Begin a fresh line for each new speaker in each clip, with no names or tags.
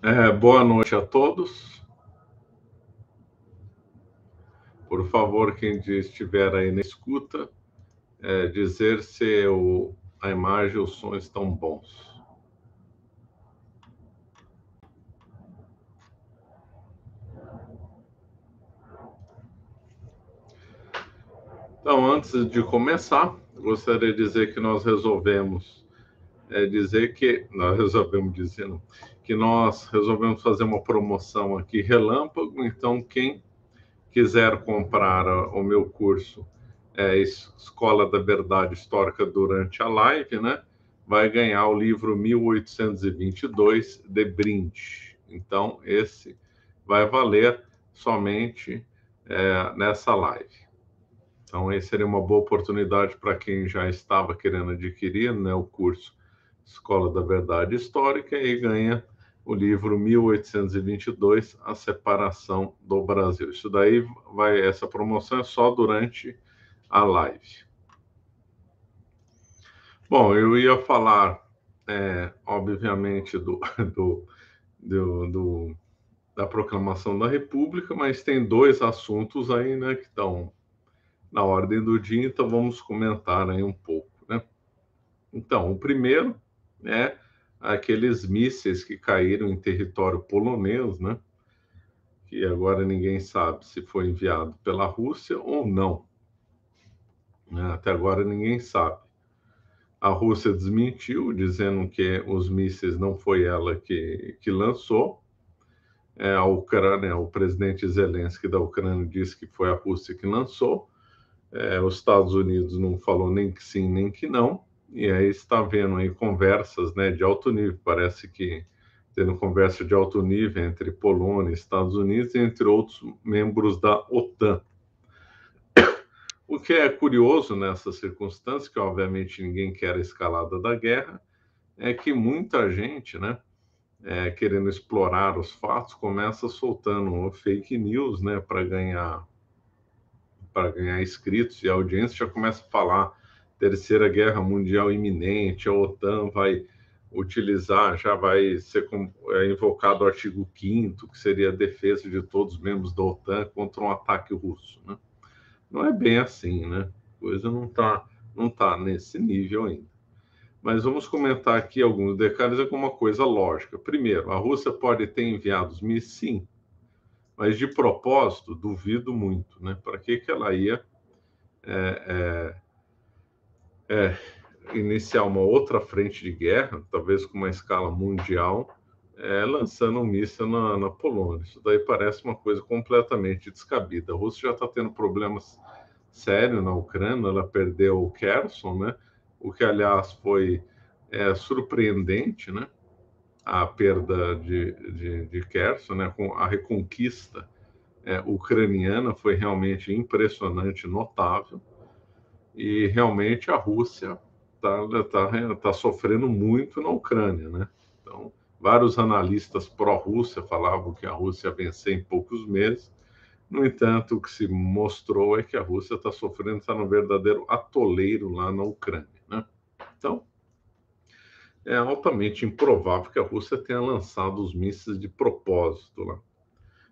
É, boa noite a todos. Por favor, quem estiver aí na escuta, é, dizer se o, a imagem e o som estão bons. Então, antes de começar, gostaria de dizer que nós resolvemos é dizer que nós resolvemos dizer não, que nós resolvemos fazer uma promoção aqui relâmpago. Então, quem quiser comprar o meu curso é, Escola da Verdade Histórica durante a live, né, vai ganhar o livro 1822 de brinde. Então, esse vai valer somente é, nessa live. Então, aí seria uma boa oportunidade para quem já estava querendo adquirir né, o curso Escola da Verdade Histórica e ganha o livro 1822, A Separação do Brasil. Isso daí vai, essa promoção é só durante a live. Bom, eu ia falar, é, obviamente, do, do, do, do, da proclamação da República, mas tem dois assuntos aí, né, que estão na ordem do dia, então vamos comentar aí um pouco, né? Então, o primeiro né, aqueles mísseis que caíram em território polonês, né, que agora ninguém sabe se foi enviado pela Rússia ou não. Né, até agora ninguém sabe. A Rússia desmentiu, dizendo que os mísseis não foi ela que, que lançou. É, a Ucrânia, né, o presidente Zelensky da Ucrânia disse que foi a Rússia que lançou. É, os Estados Unidos não falou nem que sim, nem que não. E aí está vendo aí conversas né, de alto nível, parece que tendo conversa de alto nível entre Polônia, Estados Unidos e entre outros membros da OTAN. O que é curioso nessa circunstância, que obviamente ninguém quer a escalada da guerra, é que muita gente, né, é, querendo explorar os fatos, começa soltando fake news, né, para ganhar para ganhar inscritos e audiência, já começa a falar terceira guerra mundial iminente, a OTAN vai utilizar, já vai ser é, invocado o artigo 5 que seria a defesa de todos os membros da OTAN contra um ataque russo, né? Não é bem assim, né? A coisa não está não tá nesse nível ainda. Mas vamos comentar aqui alguns detalhes como uma coisa lógica. Primeiro, a Rússia pode ter enviado os mísseis, sim, mas de propósito, duvido muito, né? Para que, que ela ia é, é, é, iniciar uma outra frente de guerra, talvez com uma escala mundial, é, lançando um míssil na, na, Polônia. Isso daí parece uma coisa completamente descabida. A Rússia já está tendo problemas sérios na Ucrânia, ela perdeu o Kherson, né? o que, aliás, foi é, surpreendente, né? a perda de, de, de Kherson, né? a reconquista é, ucraniana foi realmente impressionante, notável e realmente a Rússia está né, tá, tá sofrendo muito na Ucrânia, né? Então, vários analistas pró-Rússia falavam que a Rússia ia vencer em poucos meses. No entanto, o que se mostrou é que a Rússia está sofrendo, está num verdadeiro atoleiro lá na Ucrânia, né? Então, é altamente improvável que a Rússia tenha lançado os mísseis de propósito lá.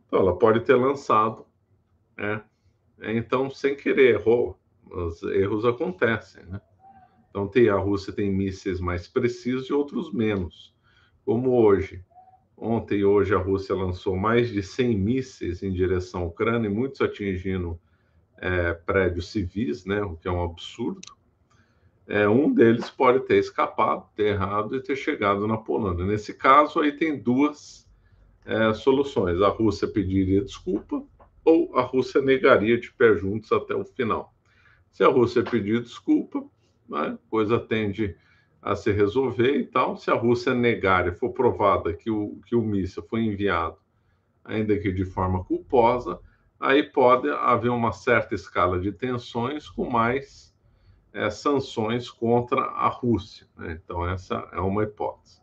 Então, ela pode ter lançado, né? É, então, sem querer, errou os erros acontecem, né? Então, tem, a Rússia tem mísseis mais precisos e outros menos, como hoje. Ontem e hoje a Rússia lançou mais de 100 mísseis em direção à Ucrânia, muitos atingindo é, prédios civis, né, o que é um absurdo. É, um deles pode ter escapado, ter errado e ter chegado na Polônia. Nesse caso, aí tem duas é, soluções: a Rússia pediria desculpa ou a Rússia negaria de pé juntos até o final. Se a Rússia pedir desculpa, a né, coisa tende a se resolver e tal. Se a Rússia negar e for provada que o, que o míssil foi enviado, ainda que de forma culposa, aí pode haver uma certa escala de tensões com mais é, sanções contra a Rússia. Né? Então, essa é uma hipótese.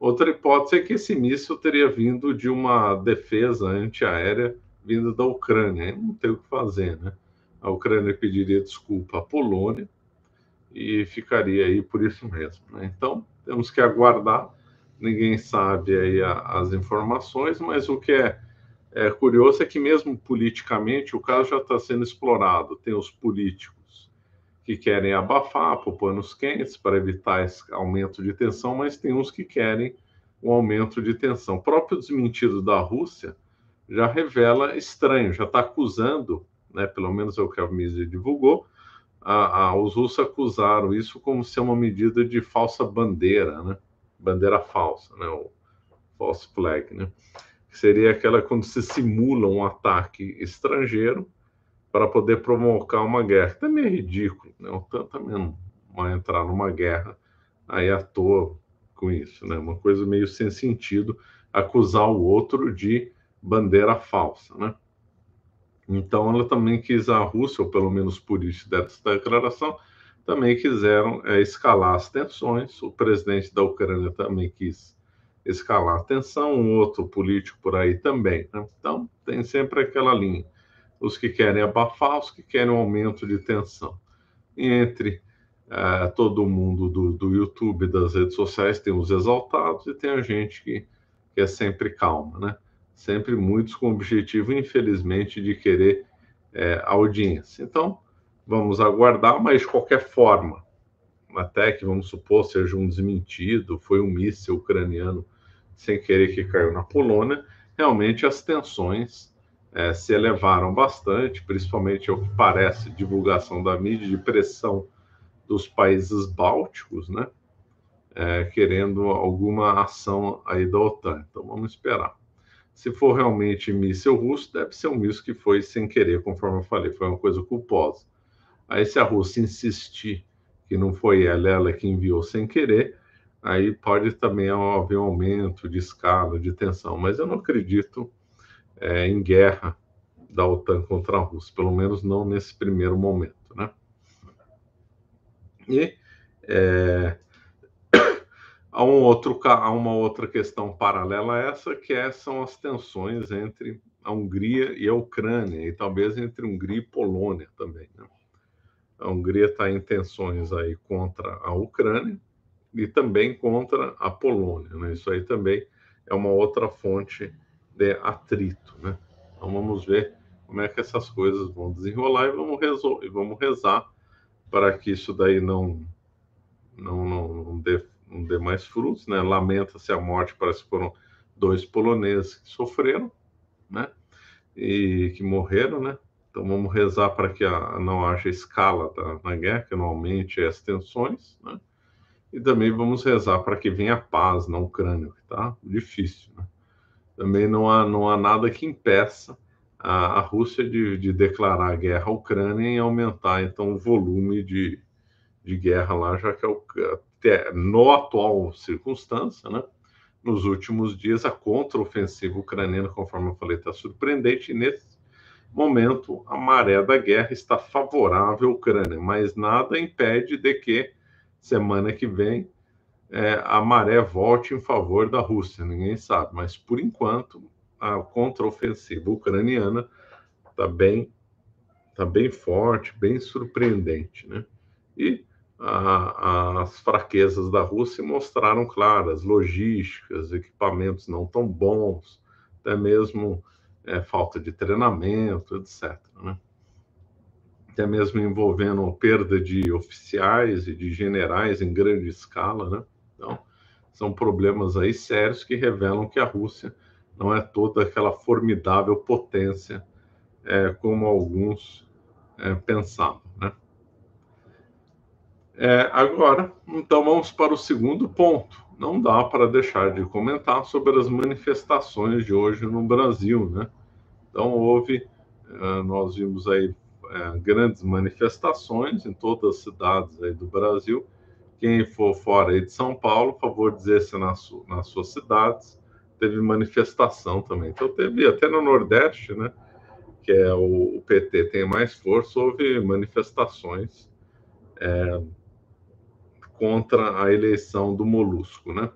Outra hipótese é que esse míssil teria vindo de uma defesa antiaérea vinda da Ucrânia. Não tem o que fazer, né? a Ucrânia pediria desculpa à Polônia e ficaria aí por isso mesmo. Né? Então, temos que aguardar, ninguém sabe aí a, as informações, mas o que é, é, curioso é que, mesmo politicamente, o caso já está sendo explorado. Tem os políticos que querem abafar, pôr panos quentes para evitar esse aumento de tensão, mas tem uns que querem um aumento de tensão. O próprio desmentido da Rússia já revela estranho, já está acusando né, pelo menos é o que a mídia divulgou, a, a, os russos acusaram isso como ser uma medida de falsa bandeira, né? Bandeira falsa, né? O false flag, né? Que seria aquela quando se simula um ataque estrangeiro para poder provocar uma guerra. Também é ridículo, né? O tanto também vai entrar numa guerra aí à toa com isso, né? Uma coisa meio sem sentido acusar o outro de bandeira falsa, né? Então, ela também quis a Rússia, ou pelo menos por isso dessa declaração, também quiseram é, escalar as tensões. O presidente da Ucrânia também quis escalar a tensão, um outro político por aí também. Né? Então, tem sempre aquela linha. Os que querem abafar, os que querem um aumento de tensão. E entre é, todo mundo do, do YouTube, das redes sociais, tem os exaltados e tem a gente que, que é sempre calma, né? sempre muitos com o objetivo, infelizmente, de querer é, audiência. Então, vamos aguardar, mas de qualquer forma, até que, vamos supor, seja um desmentido, foi um míssil ucraniano sem querer que caiu na Polônia, realmente as tensões é, se elevaram bastante, principalmente é o que parece divulgação da mídia de pressão dos países bálticos, né? É, querendo alguma ação aí da OTAN. Então vamos esperar. Se for realmente míssil russo, deve ser um míssil que foi sem querer, conforme eu falei, foi uma coisa culposa. Aí se a Rússia insistir que não foi ela, ela que enviou sem querer, aí pode também haver um aumento de escala, de tensão. Mas eu não acredito é, em guerra da OTAN contra a Rússia, pelo menos não nesse primeiro momento, né? E é, Há, um outro, há uma outra questão paralela a essa, que é, são as tensões entre a Hungria e a Ucrânia, e talvez entre Hungria e Polônia também. Né? A Hungria está em tensões aí contra a Ucrânia e também contra a Polônia. Né? Isso aí também é uma outra fonte de atrito. Né? Então vamos ver como é que essas coisas vão desenrolar e vamos, resolver, vamos rezar para que isso daí não, não, não, não dê não dê mais frutos, né? Lamenta-se a morte, parece que foram dois poloneses que sofreram, né? E que morreram, né? Então vamos rezar para que a, não haja escala da, tá? na guerra, que não aumente as tensões, né? E também vamos rezar para que venha paz na Ucrânia, que tá? difícil, né? Também não há, não há nada que impeça a, a Rússia de, de declarar a guerra à Ucrânia e aumentar, então, o volume de, de guerra lá, já que a no atual circunstância, né? Nos últimos dias, a contraofensiva ucraniana, conforme eu falei, está surpreendente e nesse momento a maré da guerra está favorável à Ucrânia, mas nada impede de que semana que vem é, a maré volte em favor da Rússia, ninguém sabe, mas por enquanto a contraofensiva ucraniana está bem, tá bem forte, bem surpreendente, né? E a, as fraquezas da Rússia mostraram claras, logísticas, equipamentos não tão bons, até mesmo é, falta de treinamento, etc. Né? Até mesmo envolvendo a perda de oficiais e de generais em grande escala. Né? Então, são problemas aí sérios que revelam que a Rússia não é toda aquela formidável potência é, como alguns é, pensavam. Né? É, agora, então vamos para o segundo ponto. Não dá para deixar de comentar sobre as manifestações de hoje no Brasil, né? Então houve, é, nós vimos aí é, grandes manifestações em todas as cidades aí do Brasil. Quem for fora aí de São Paulo, por favor, dizer-se nas, nas suas cidades. Teve manifestação também. Então teve até no Nordeste, né? Que é o, o PT tem mais força, houve manifestações. É, contra a eleição do Molusco. Né?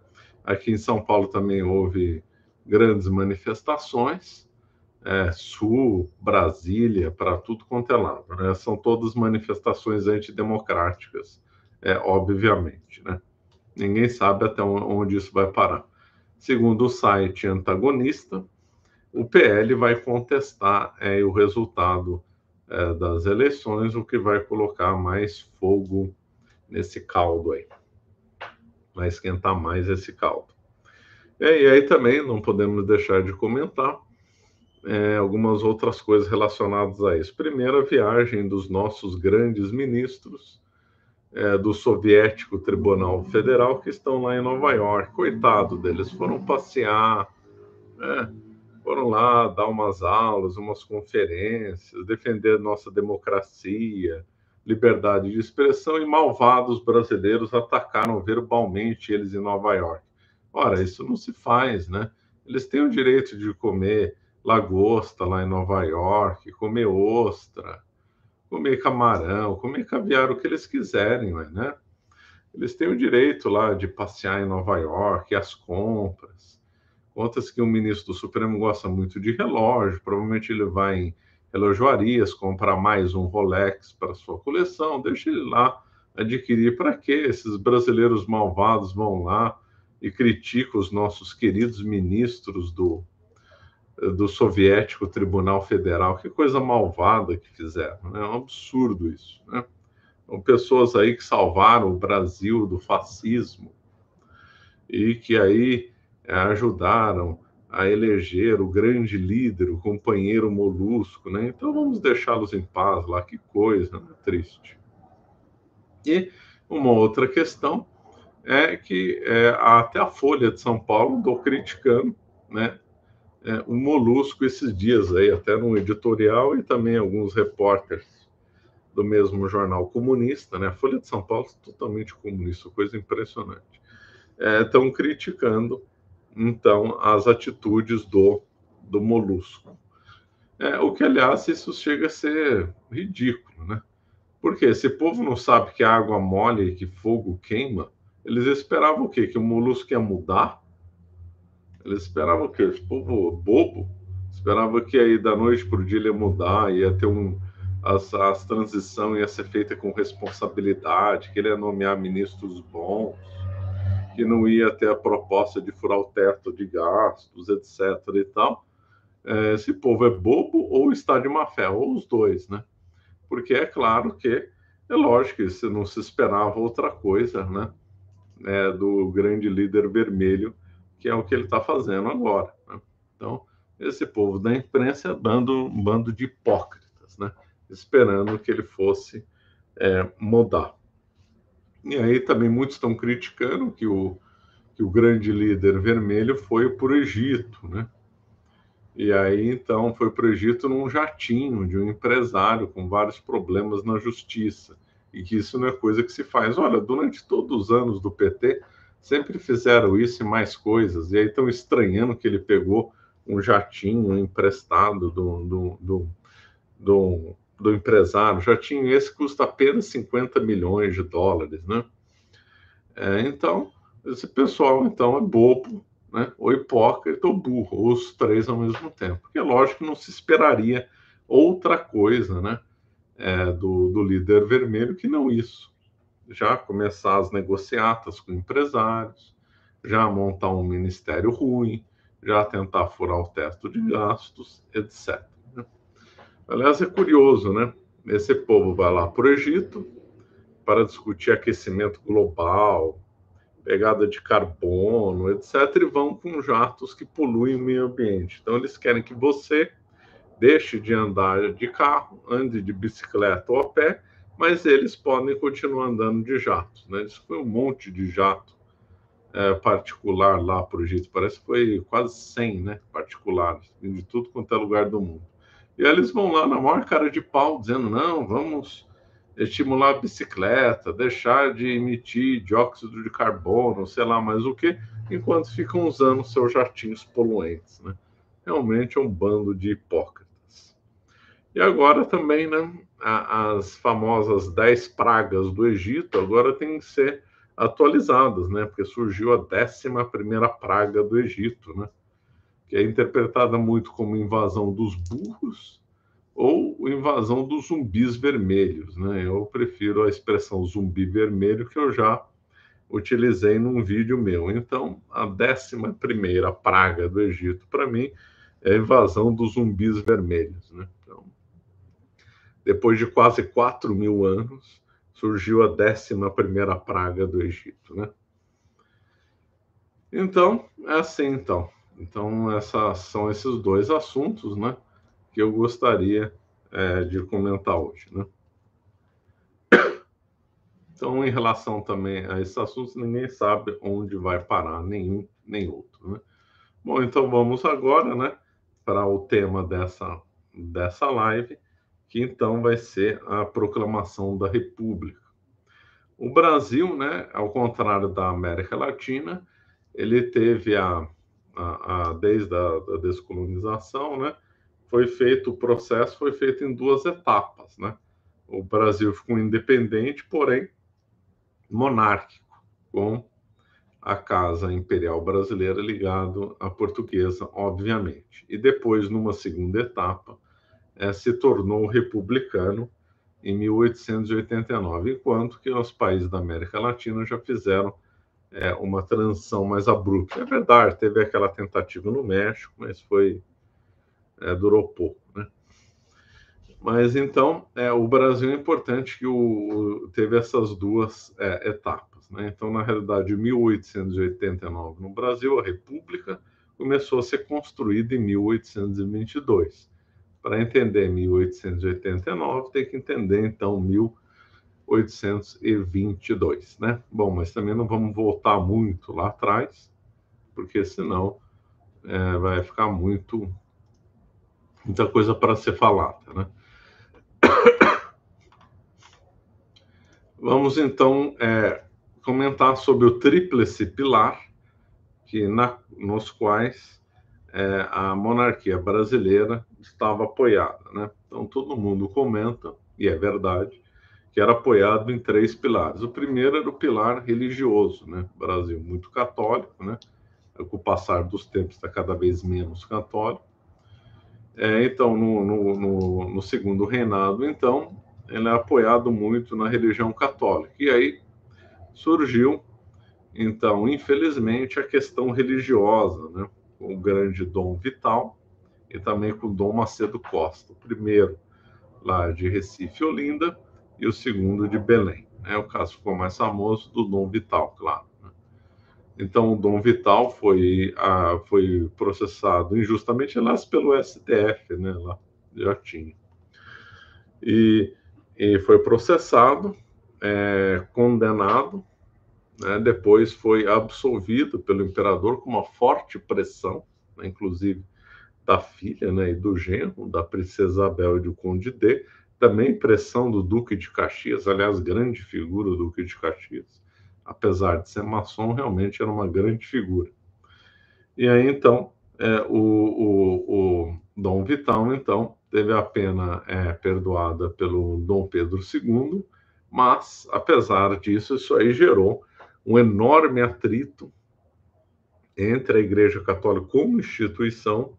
Aqui em São Paulo também houve grandes manifestações, é, Sul, Brasília, para tudo quanto é lado. Né? São todas manifestações antidemocráticas, é, obviamente. Né? Ninguém sabe até onde isso vai parar. Segundo o site antagonista, o PL vai contestar é, o resultado é, das eleições, o que vai colocar mais fogo nesse caldo aí. Vai esquentar mais esse caldo. E aí, também não podemos deixar de comentar é, algumas outras coisas relacionadas a isso. Primeiro, a viagem dos nossos grandes ministros é, do soviético Tribunal Federal que estão lá em Nova York. Coitado deles, foram passear, né? foram lá dar umas aulas, umas conferências, defender nossa democracia, liberdade de expressão e malvados brasileiros atacaram verbalmente eles em Nova York. Ora, isso não se faz, né? Eles têm o direito de comer lagosta lá em Nova York, comer ostra, comer camarão, comer caviar, o que eles quiserem, né? Eles têm o direito lá de passear em Nova York, as compras. Contas que o ministro do Supremo gosta muito de relógio, provavelmente ele vai em relojoarias, comprar mais um Rolex para sua coleção, deixa ele lá adquirir. Para que esses brasileiros malvados vão lá e criticam os nossos queridos ministros do, do soviético Tribunal Federal? Que coisa malvada que fizeram, né? É um absurdo isso, né? São pessoas aí que salvaram o Brasil do fascismo e que aí é, ajudaram a eleger o grande líder, o companheiro molusco, né? Então vamos deixá-los em paz lá, que coisa, né? triste. E uma outra questão é que é, até a Folha de São Paulo andou criticando, né? É, o molusco esses dias aí, até num editorial e também alguns repórteres do mesmo jornal comunista, né? A Folha de São Paulo totalmente comunista, coisa impressionante. Estão é, criticando então as atitudes do, do molusco. É, o que, aliás, isso chega a ser ridículo, né? Porque esse povo não sabe que a água molha e que fogo queima, eles esperavam o quê? Que o molusco ia mudar? Eles esperavam o quê? Esse povo bobo? Esperava que aí da noite para o dia ele ia mudar, ia ter um. As, as transição ia ser feita com responsabilidade, que ele ia nomear ministros bons que não ia ter a proposta de furar o teto de gastos, etc. e tal. É, esse povo é bobo ou está de má fé, ou os dois, né? Porque é claro que, é lógico, isso não se esperava outra coisa, né? É, do grande líder vermelho, que é o que ele está fazendo agora. Né? Então, esse povo da imprensa é bando, um bando de hipócritas, né? Esperando que ele fosse é, mudar. E aí também muitos estão criticando que o, que o grande líder vermelho foi para o Egito, né? E aí, então, foi para o Egito num jatinho de um empresário com vários problemas na justiça. E que isso não é coisa que se faz. Olha, durante todos os anos do PT, sempre fizeram isso e mais coisas. E aí estão estranhando que ele pegou um jatinho emprestado do, do, do, do do empresário, já tinha esse custa apenas 50 milhões de dólares, né? É, então, esse pessoal, então, é bobo, né? Ou hipócrita ou burro, ou os três ao mesmo tempo. Porque, lógico, não se esperaria outra coisa, né? É, do, do líder vermelho que não isso. Já começar as negociatas com empresários, já montar um ministério ruim, já tentar furar o teto de gastos, etc. Aliás, é curioso, né? Esse povo vai lá para o Egito para discutir aquecimento global, pegada de carbono, etc., e vão com jatos que poluem o meio ambiente. Então, eles querem que você deixe de andar de carro, ande de bicicleta ou a pé, mas eles podem continuar andando de jatos. Né? Isso foi um monte de jato é, particular lá para o Egito, parece que foi quase 100 né, particulares, de tudo quanto é lugar do mundo. E eles vão lá na maior cara de pau, dizendo: não, vamos estimular a bicicleta, deixar de emitir dióxido de carbono, sei lá mais o que, enquanto ficam usando seus jatinhos poluentes. Né? Realmente é um bando de hipócritas. E agora também, né, as famosas 10 pragas do Egito agora têm que ser atualizadas, né, porque surgiu a 11 primeira praga do Egito, né, que é interpretada muito como invasão dos burros ou invasão dos zumbis vermelhos. Né? Eu prefiro a expressão zumbi vermelho, que eu já utilizei num vídeo meu. Então, a décima primeira praga do Egito, para mim, é a invasão dos zumbis vermelhos. Né? Então, depois de quase 4 mil anos, surgiu a décima primeira praga do Egito. Né? Então, é assim, então. Então, essa, são esses dois assuntos né, que eu gostaria é, de comentar hoje. Né? Então, em relação também a esses assuntos, ninguém sabe onde vai parar nenhum nem outro. Né? Bom, então vamos agora né, para o tema dessa, dessa live, que então vai ser a proclamação da República. O Brasil, né, ao contrário da América Latina, ele teve a a, a, desde a, a descolonização, né, foi feito o processo foi feito em duas etapas, né? O Brasil ficou independente, porém monárquico, com a casa imperial brasileira ligado à portuguesa, obviamente. E depois, numa segunda etapa, eh, se tornou republicano em 1889, enquanto que os países da América Latina já fizeram é, uma transição mais abrupta. É verdade, teve aquela tentativa no México, mas foi é, durou pouco, né? Mas então, é, o Brasil é importante que o, o teve essas duas é, etapas. Né? Então, na realidade, 1889 no Brasil, a República começou a ser construída em 1822. Para entender 1889, tem que entender então 1889 822, né? Bom, mas também não vamos voltar muito lá atrás, porque senão é, vai ficar muito muita coisa para ser falada, né? Vamos então é, comentar sobre o tríplice pilar, que na, nos quais é, a monarquia brasileira estava apoiada, né? Então todo mundo comenta e é verdade que era apoiado em três pilares. O primeiro era o pilar religioso, né? Brasil muito católico, né? É com o passar dos tempos está cada vez menos católico. É, então, no, no, no, no, segundo reinado, então, ele é apoiado muito na religião católica. E aí surgiu, então, infelizmente, a questão religiosa, né? O grande Dom Vital e também com Dom Macedo Costa, o primeiro lá de Recife, Olinda, e o segundo de Belém. Né? O caso ficou mais famoso do Dom Vital, claro. Né? Então, o Dom Vital foi, a, foi processado injustamente, elas pelo STF, né? lá já tinha. E, e foi processado, é, condenado, né? depois foi absolvido pelo imperador com uma forte pressão, né? inclusive da filha né? e do genro, da princesa Isabel e do conde D, também pressão do Duque de Caxias, aliás, grande figura do Duque de Caxias. Apesar de ser maçom, realmente era uma grande figura. E aí, então, é, o, o, o, Dom Vital, então, teve a pena é, perdoada pelo Dom Pedro II, mas, apesar disso, isso aí gerou um enorme atrito entre a Igreja Católica como instituição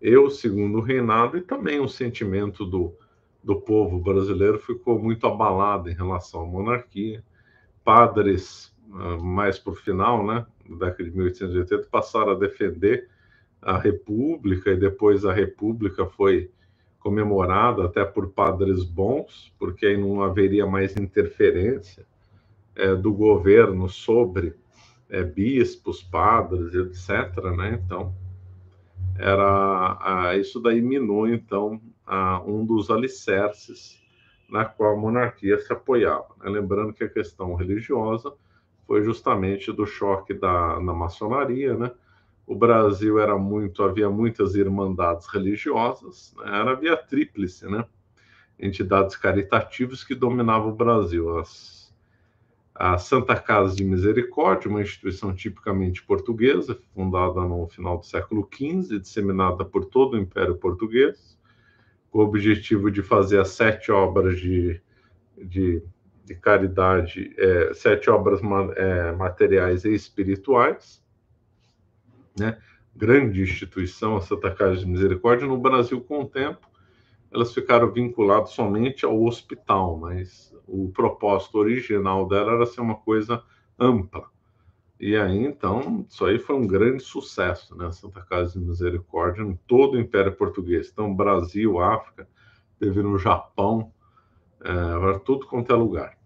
e o Segundo Reinado, e também o sentimento do, do povo brasileiro ficou muito abalada em relação à monarquia. Padres, ah, mais por final, né, da década de 1880, passaram a defender a República e depois a República foi comemorada até por padres bons, porque aí não haveria mais interferência é, do governo sobre é, bispos, padres, etc. Né? Então, era ah, isso daí minou então um dos alicerces na qual a monarquia se apoiava. Né? Lembrando que a questão religiosa foi justamente do choque da, na maçonaria, né? O Brasil era muito, havia muitas irmandades religiosas, né? era via tríplice, né? Entidades caritativas que dominavam o Brasil. As, a Santa Casa de Misericórdia, uma instituição tipicamente portuguesa, fundada no final do século XV, disseminada por todo o Império Português, o objetivo de fazer as sete obras de, de, de caridade, é, sete obras é, materiais e espirituais, né? grande instituição, a Santa Casa de Misericórdia, no Brasil com o tempo, elas ficaram vinculadas somente ao hospital, mas o propósito original dela era ser uma coisa ampla. E aí, então, isso aí foi um grande sucesso, né? Santa Casa de Misericórdia em todo o Império Português. Então, Brasil, África, teve no Japão, é, tudo quanto é lugar.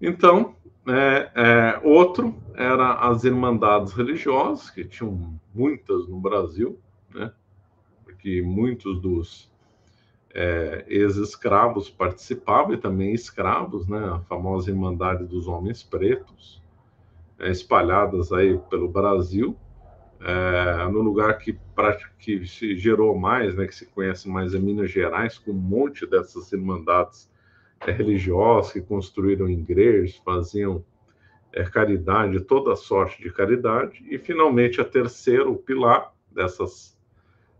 Então, é, é, outro era as Irmandades Religiosas, que tinham muitas no Brasil, né? Porque muitos dos é, ex-escravos participavam e também escravos, né? A famosa Irmandade dos Homens Pretos espalhadas aí pelo Brasil, é, no lugar que, que se gerou mais, né, que se conhece mais é Minas Gerais, com um monte dessas irmandades é, religiosas que construíram igrejas, faziam é, caridade, toda sorte de caridade, e finalmente a terceiro pilar dessas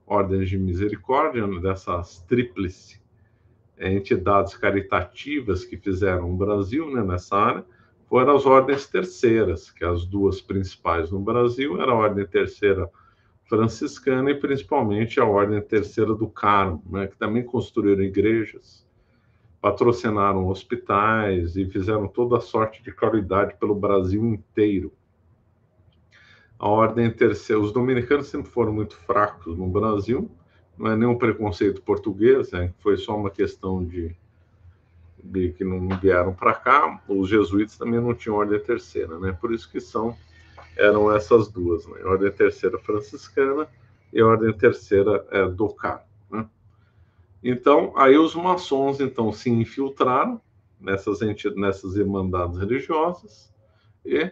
ordens de misericórdia, né, dessas tríplice é, entidades caritativas que fizeram o Brasil né, nessa área, ou eram as ordens terceiras, que as duas principais no Brasil era a ordem terceira franciscana e principalmente a ordem terceira do Carmo, né, que também construíram igrejas, patrocinaram hospitais e fizeram toda a sorte de caridade pelo Brasil inteiro. A ordem terceira, os dominicanos sempre foram muito fracos no Brasil, não é nenhum preconceito português, né, foi só uma questão de que não vieram para cá, os jesuítas também não tinham ordem terceira, né? Por isso que são eram essas duas, né? Ordem terceira franciscana e ordem terceira é, do Car, né? Então, aí os maçons então se infiltraram nessas entidades, nessas irmandades religiosas e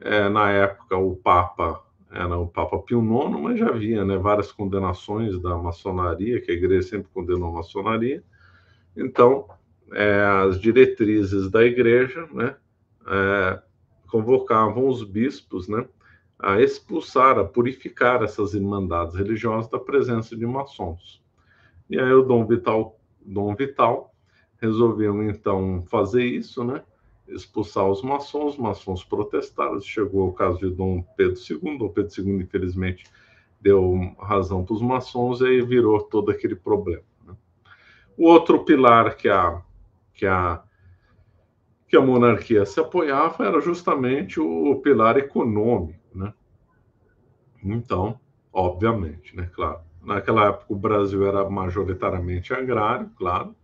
é, na época o Papa era o Papa Pio IX, mas já havia né, várias condenações da maçonaria, que a igreja sempre condenou a maçonaria. Então, é, as diretrizes da igreja, né, é, convocavam os bispos, né, a expulsar, a purificar essas irmandades religiosas da presença de maçons. E aí o Dom Vital, Dom Vital resolveu então fazer isso, né, expulsar os maçons, os maçons protestaram, chegou o caso de Dom Pedro II, Dom Pedro II infelizmente deu razão para os maçons e aí virou todo aquele problema. Né. O outro pilar que a que a, que a monarquia se apoiava era justamente o pilar econômico, né? Então, obviamente, né? Claro. Naquela época o Brasil era majoritariamente agrário, claro.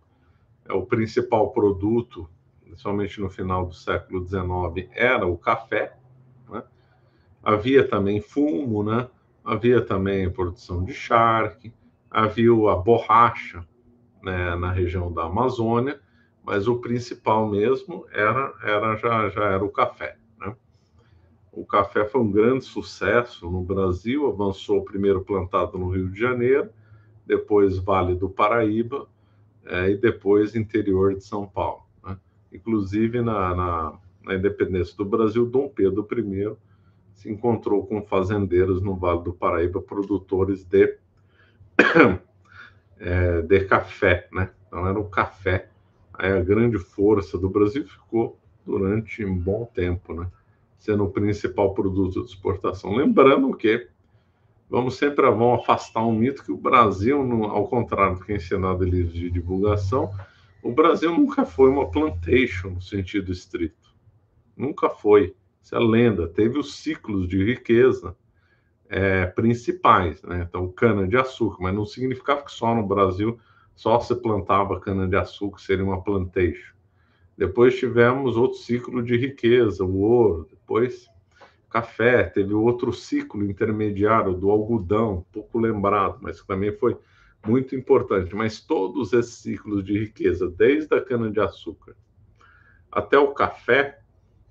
É o principal produto, principalmente no final do século XIX, era o café. Né? Havia também fumo, né? Havia também produção de charque, havia a borracha né, na região da Amazônia mas o principal mesmo era, era já, já era o café. Né? O café foi um grande sucesso no Brasil, avançou primeiro plantado no Rio de Janeiro, depois Vale do Paraíba é, e depois interior de São Paulo. Né? Inclusive na, na, na, independência do Brasil, Dom Pedro I se encontrou com fazendeiros no Vale do Paraíba, produtores de, é, de café, né? Então era o café a grande força do Brasil ficou durante um bom tempo, né? sendo o principal produto de exportação. Lembrando que vamos sempre vamos afastar um mito que o Brasil, ao contrário do que é ensinado em livros de divulgação, o Brasil nunca foi uma plantation no sentido estrito. Nunca foi. Isso é lenda. Teve os ciclos de riqueza é, principais, né? Então, cana-de-açúcar, mas não significava que só no Brasil só se plantava cana-de-açúcar, seria uma plantation. Depois tivemos outro ciclo de riqueza, o ouro, depois café, teve outro ciclo intermediário do algodão, pouco lembrado, mas também foi muito importante. Mas todos esses ciclos de riqueza, desde a cana-de-açúcar até o café,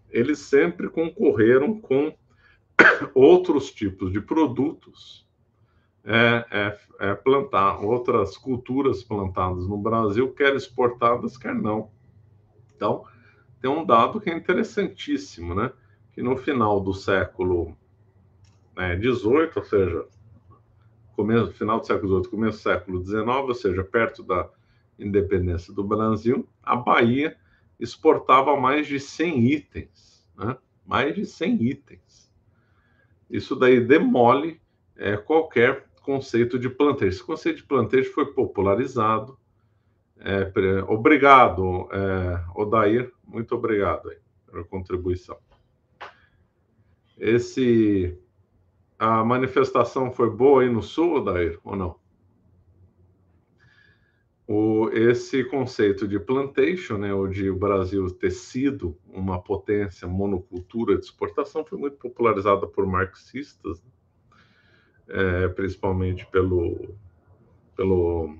eles sempre concorreram com outros tipos de produtos é, é, é plantar outras culturas plantadas no Brasil, quer exportadas, quer não. Então, tem um dado que é interessantíssimo, né? Que no final do século XVIII, é, ou seja, começo, final do século XVIII, começo do século XIX, ou seja, perto da independência do Brasil, a Bahia exportava mais de 100 itens, né? mais de 100 itens. Isso daí demole é, qualquer conceito de plantejo. Esse conceito de plantejo foi popularizado. É, obrigado, é, Odair, muito obrigado aí pela contribuição. Esse, a manifestação foi boa aí no Sul, Odair, ou não? O, esse conceito de plantation, né, ou de o Brasil ter sido uma potência monocultura de exportação, foi muito popularizado por marxistas, né? é, principalmente pelo, pelo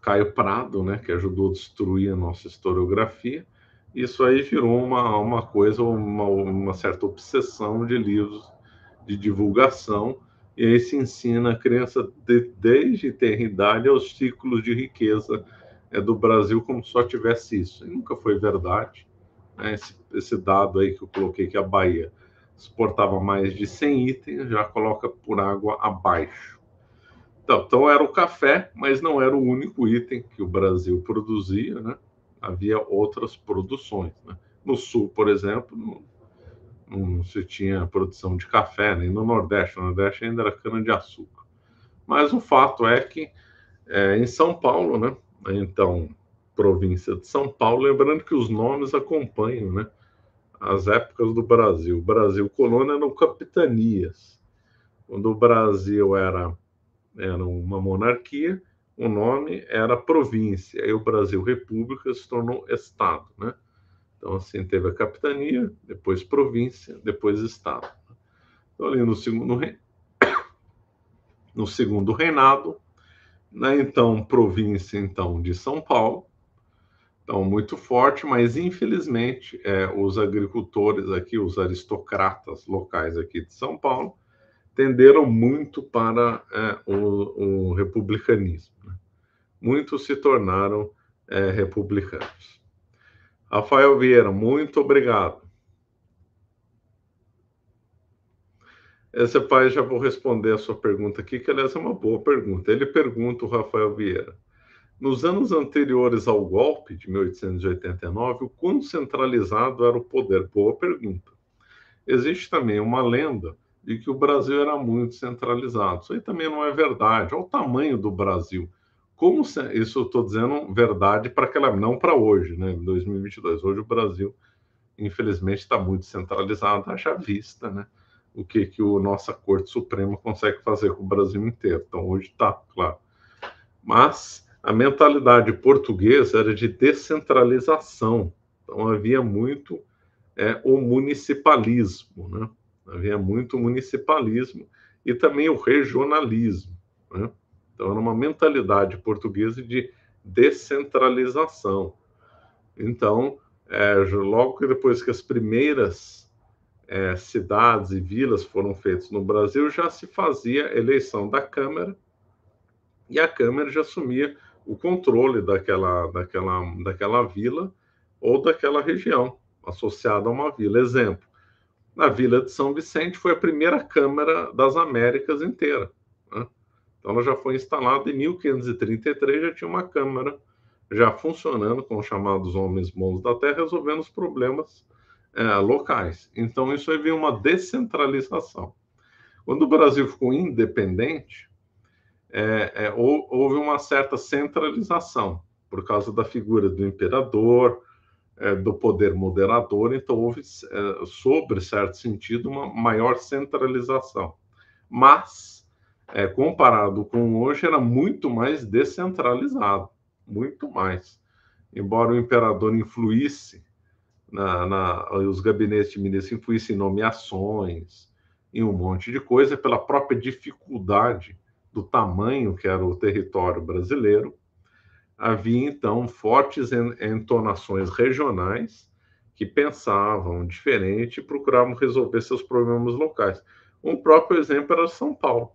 Caio Prado, né, que ajudou a destruir a nossa historiografia. Isso aí virou uma, uma coisa, uma, uma certa obsessão de livros de divulgação, e aí se ensina a criança de, desde ter idade aos ciclos de riqueza é, do Brasil, como só tivesse isso. E nunca foi verdade. Né, esse, esse dado aí que eu coloquei, que a Bahia exportava mais de 100 itens, já coloca por água abaixo. Então, então era o café, mas não era o único item que o Brasil produzia, né? Havia outras produções, né? No sul, por exemplo, não, não se tinha produção de café, nem no Nordeste. No Nordeste ainda era cana-de-açúcar. Mas o fato é que é, em São Paulo, né? Então, província de São Paulo, lembrando que os nomes acompanham, né? as épocas do Brasil. O Brasil colônia eram capitanias. Quando o Brasil era, era uma monarquia, o nome era província. Aí o Brasil República se tornou Estado, né? Então, assim, teve a capitania, depois província, depois Estado. Então, ali no segundo, no segundo reinado, na né, então província então de São Paulo, então, muito forte, mas infelizmente é, os agricultores aqui, os aristocratas locais aqui de São Paulo, tenderam muito para é, o, o, republicanismo. Né? Muitos se tornaram é, republicanos. Rafael Vieira, muito obrigado. Esse pai já vou responder a sua pergunta aqui, que aliás é uma boa pergunta. Ele pergunta, o Rafael Vieira nos anos anteriores ao golpe de 1889, o quão centralizado era o poder? Boa pergunta. Existe também uma lenda de que o Brasil era muito centralizado. Isso aí também não é verdade. Olha o tamanho do Brasil. Como se... isso eu estou dizendo verdade para aquela não para hoje, né? 2022. Hoje o Brasil, infelizmente, está muito centralizado. Haja vista, né? O que que o nossa Corte Suprema consegue fazer com o Brasil inteiro? Então hoje está, claro. Mas a mentalidade portuguesa era de descentralização, então havia muito é, o municipalismo, né? havia muito municipalismo e também o regionalismo. Né? Então, era uma mentalidade portuguesa de descentralização. Então, é, logo que depois que as primeiras é, cidades e vilas foram feitas no Brasil, já se fazia eleição da Câmara e a Câmara já assumia o controle daquela, daquela, daquela vila ou daquela região associada a uma vila. Exemplo, na Vila de São Vicente foi a primeira Câmara das Américas inteira. Né? Então, ela já foi instalada em 1533, já tinha uma Câmara já funcionando com os chamados homens bons da terra, resolvendo os problemas é, locais. Então, isso aí veio uma descentralização. Quando o Brasil ficou independente, é, é, houve uma certa centralização por causa da figura do imperador, é, do poder moderador, então houve, é, sobre certo sentido, uma maior centralização. Mas, é, comparado com hoje, era muito mais descentralizado, muito mais. Embora o imperador influísse, na, na, os gabinetes de ministros influíssem em nomeações, em um monte de coisa, pela própria dificuldade do tamanho que era o território brasileiro, havia então fortes entonações regionais que pensavam diferente e procuravam resolver seus problemas locais. Um próprio exemplo era São Paulo.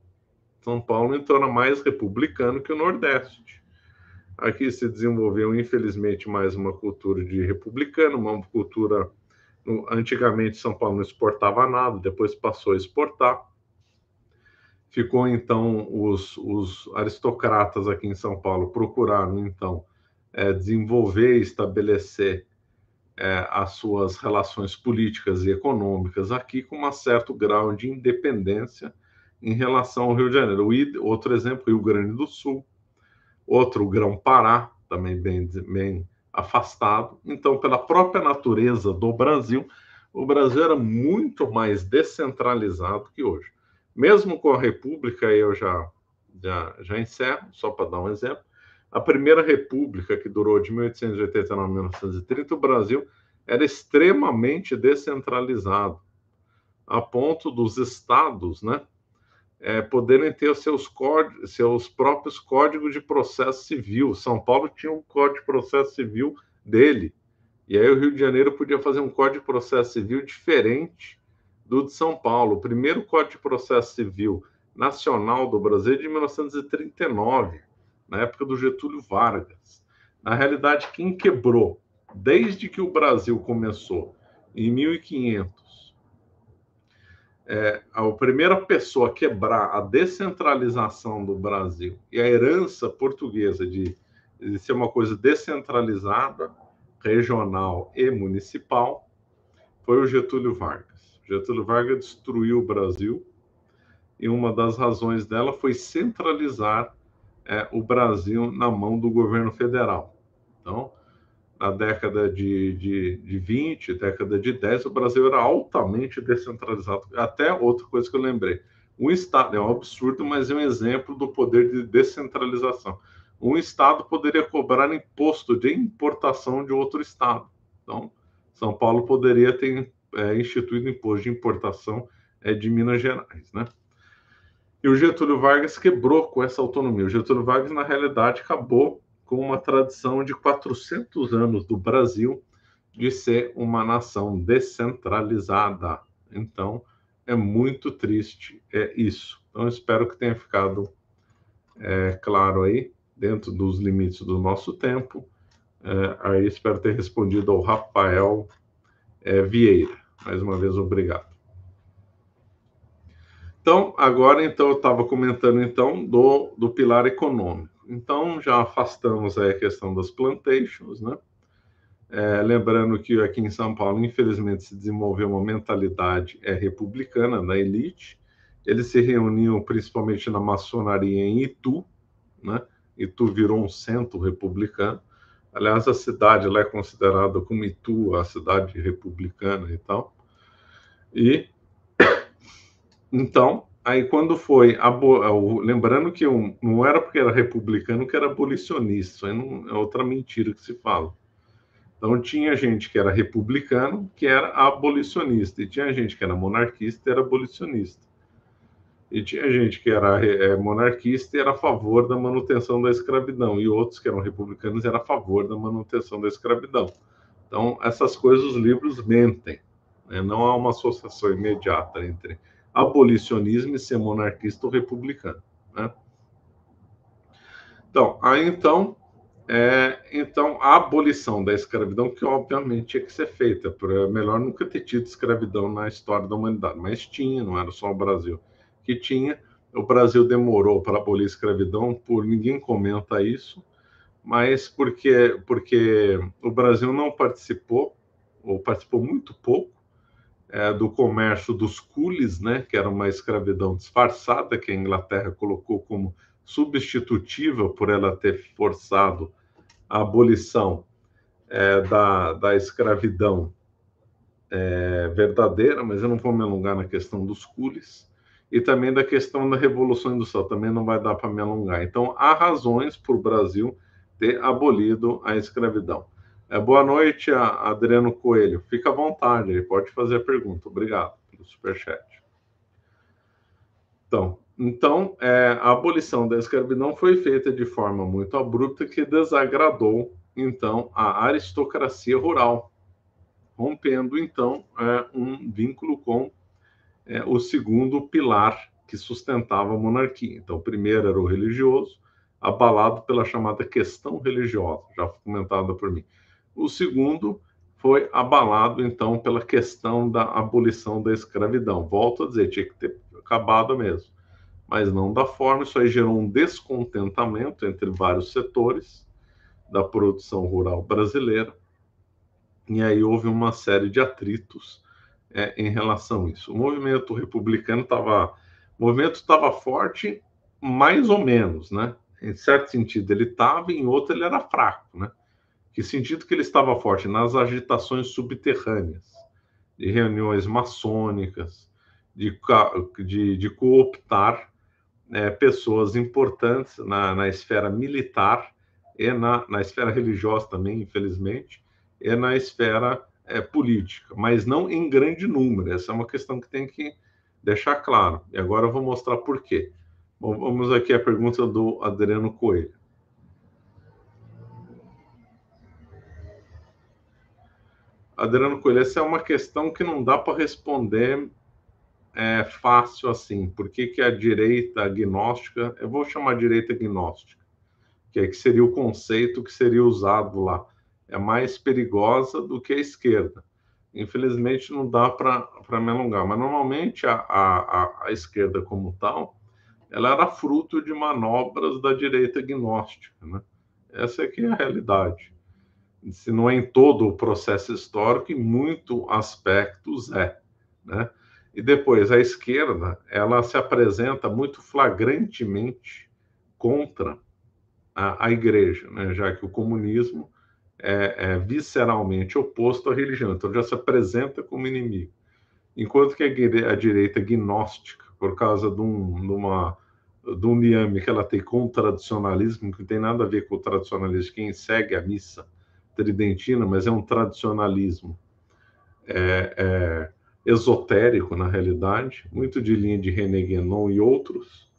São Paulo entona mais republicano que o Nordeste. Aqui se desenvolveu, infelizmente, mais uma cultura de republicano, uma cultura. Antigamente, São Paulo não exportava nada, depois passou a exportar Ficou então os, os aristocratas aqui em São Paulo procuraram né, então é, desenvolver e estabelecer é, as suas relações políticas e econômicas aqui com um certo grau de independência em relação ao Rio de Janeiro. O, outro exemplo, Rio Grande do Sul, outro Grão-Pará, também bem, bem afastado. Então, pela própria natureza do Brasil, o Brasil era muito mais descentralizado que hoje. Mesmo com a República, eu já, já, já encerro, só para dar um exemplo. A primeira República, que durou de 1889 a 1930, o Brasil era extremamente descentralizado, a ponto dos estados né, é, poderem ter os seus, seus próprios códigos de processo civil. São Paulo tinha um código de processo civil dele, e aí o Rio de Janeiro podia fazer um código de processo civil diferente do de São Paulo, o primeiro Código de Processo Civil Nacional do Brasil é de 1939, na época do Getúlio Vargas. Na realidade, quem quebrou desde que o Brasil começou em 1500, é, a primeira pessoa a quebrar a descentralização do Brasil e a herança portuguesa de, de ser uma coisa descentralizada, regional e municipal, foi o Getúlio Vargas. Getúlio Vargas destruiu o Brasil e uma das razões dela foi centralizar é, o Brasil na mão do governo federal. Então, na década de, de, de 20, década de 10, o Brasil era altamente descentralizado. Até outra coisa que eu lembrei: um Estado, é um absurdo, mas é um exemplo do poder de descentralização. Um Estado poderia cobrar imposto de importação de outro Estado. Então, São Paulo poderia ter é, instituído o imposto de importação é, de Minas Gerais, né? E o Getúlio Vargas quebrou com essa autonomia. O Getúlio Vargas, na realidade, acabou com uma tradição de 400 anos do Brasil de ser uma nação descentralizada. Então, é muito triste é isso. Então, espero que tenha ficado é, claro aí, dentro dos limites do nosso tempo. É, aí, espero ter respondido ao Rafael é, Vieira. Mais uma vez, obrigado. Então, agora então eu estava comentando então do, do pilar econômico. Então já afastamos aí a questão das plantations, né? É, lembrando que aqui em São Paulo, infelizmente, se desenvolveu uma mentalidade é, republicana na elite. Eles se reuniam principalmente na maçonaria em Itu, né? Itu virou um centro republicano. Aliás, a cidade lá é considerada como Itu, a cidade republicana e tal. E então, aí quando foi abo... É, lembrando que eu, não era porque era republicano que era abolicionista, não, é outra mentira que se fala. Então tinha gente que era republicano, que era abolicionista, e tinha gente que era monarquista, e era abolicionista. E tinha gente que era é, é monarquista e era a favor da manutenção da escravidão, e outros que eram republicanos eram a favor da manutenção da escravidão. Então, essas coisas os livros mentem. Né? Não há uma associação imediata entre abolicionismo e ser monarquista ou republicano. Né? Então, aí então, é, então, a abolição da escravidão, que obviamente tinha que ser feita, para é melhor nunca ter tido escravidão na história da humanidade, mas tinha, não era só o Brasil que tinha. O Brasil demorou para abolir a escravidão, por ninguém comenta isso, mas porque, porque o Brasil não participou, ou participou muito pouco, é, do comércio dos cules, né, que era uma escravidão disfarçada que a Inglaterra colocou como substitutiva por ela ter forçado a abolição é, da, da escravidão é, verdadeira, mas eu não vou me alongar na questão dos cules e também da questão da Revolução Industrial, também não vai dar para me alongar. Então, há razões para o Brasil ter abolido a escravidão. É, boa noite, Adriano Coelho. Fica à vontade, pode fazer a pergunta. Obrigado pelo superchat. Então, então é, a abolição da escravidão foi feita de forma muito abrupta que desagradou, então, a aristocracia rural, rompendo, então, é, um vínculo com é, o segundo pilar que sustentava a monarquia. Então, o primeiro era o religioso, abalado pela chamada questão religiosa, já comentada por mim. O segundo foi abalado, então, pela questão da abolição da escravidão. Volto a dizer, tinha que ter acabado mesmo. Mas não da forma, isso aí gerou um descontentamento entre vários setores da produção rural brasileira. E aí houve uma série de atritos é, em relação a isso. O movimento republicano estava. movimento estava forte, mais ou menos, né? Em certo sentido ele estava, em outro ele era fraco, né? que sentido que ele estava forte nas agitações subterrâneas, de reuniões maçônicas, de, de, de cooptar né, pessoas importantes na, na esfera militar e na, na esfera religiosa também, infelizmente, e na esfera é, política, mas não em grande número. Essa é uma questão que tem que deixar claro. E agora eu vou mostrar por quê. Bom, vamos aqui à pergunta do Adriano Coelho. Adriano Coelho, essa é uma questão que não dá para responder é, fácil assim. Por que, que a direita agnóstica, eu vou chamar direita agnóstica, que, é, que seria o conceito que seria usado lá, é mais perigosa do que a esquerda. Infelizmente não dá para me alongar, mas normalmente a, a, a esquerda como tal, ela era fruto de manobras da direita agnóstica, né? Essa é que é a realidade se não é em todo o processo histórico, em muitos aspectos é. Né? E depois, a esquerda, ela se apresenta muito flagrantemente contra a, a igreja, né? já que o comunismo é, é, visceralmente oposto à religião, então já se apresenta como inimigo. Enquanto que a, a direita é gnóstica, por causa de, um, de uma de um liame que ela tem com o tradicionalismo, que não tem nada a ver com o tradicionalismo, quem segue a missa tridentina, mas é um tradicionalismo é, é, esotérico, na realidade, muito de linha de René Guénon e outros,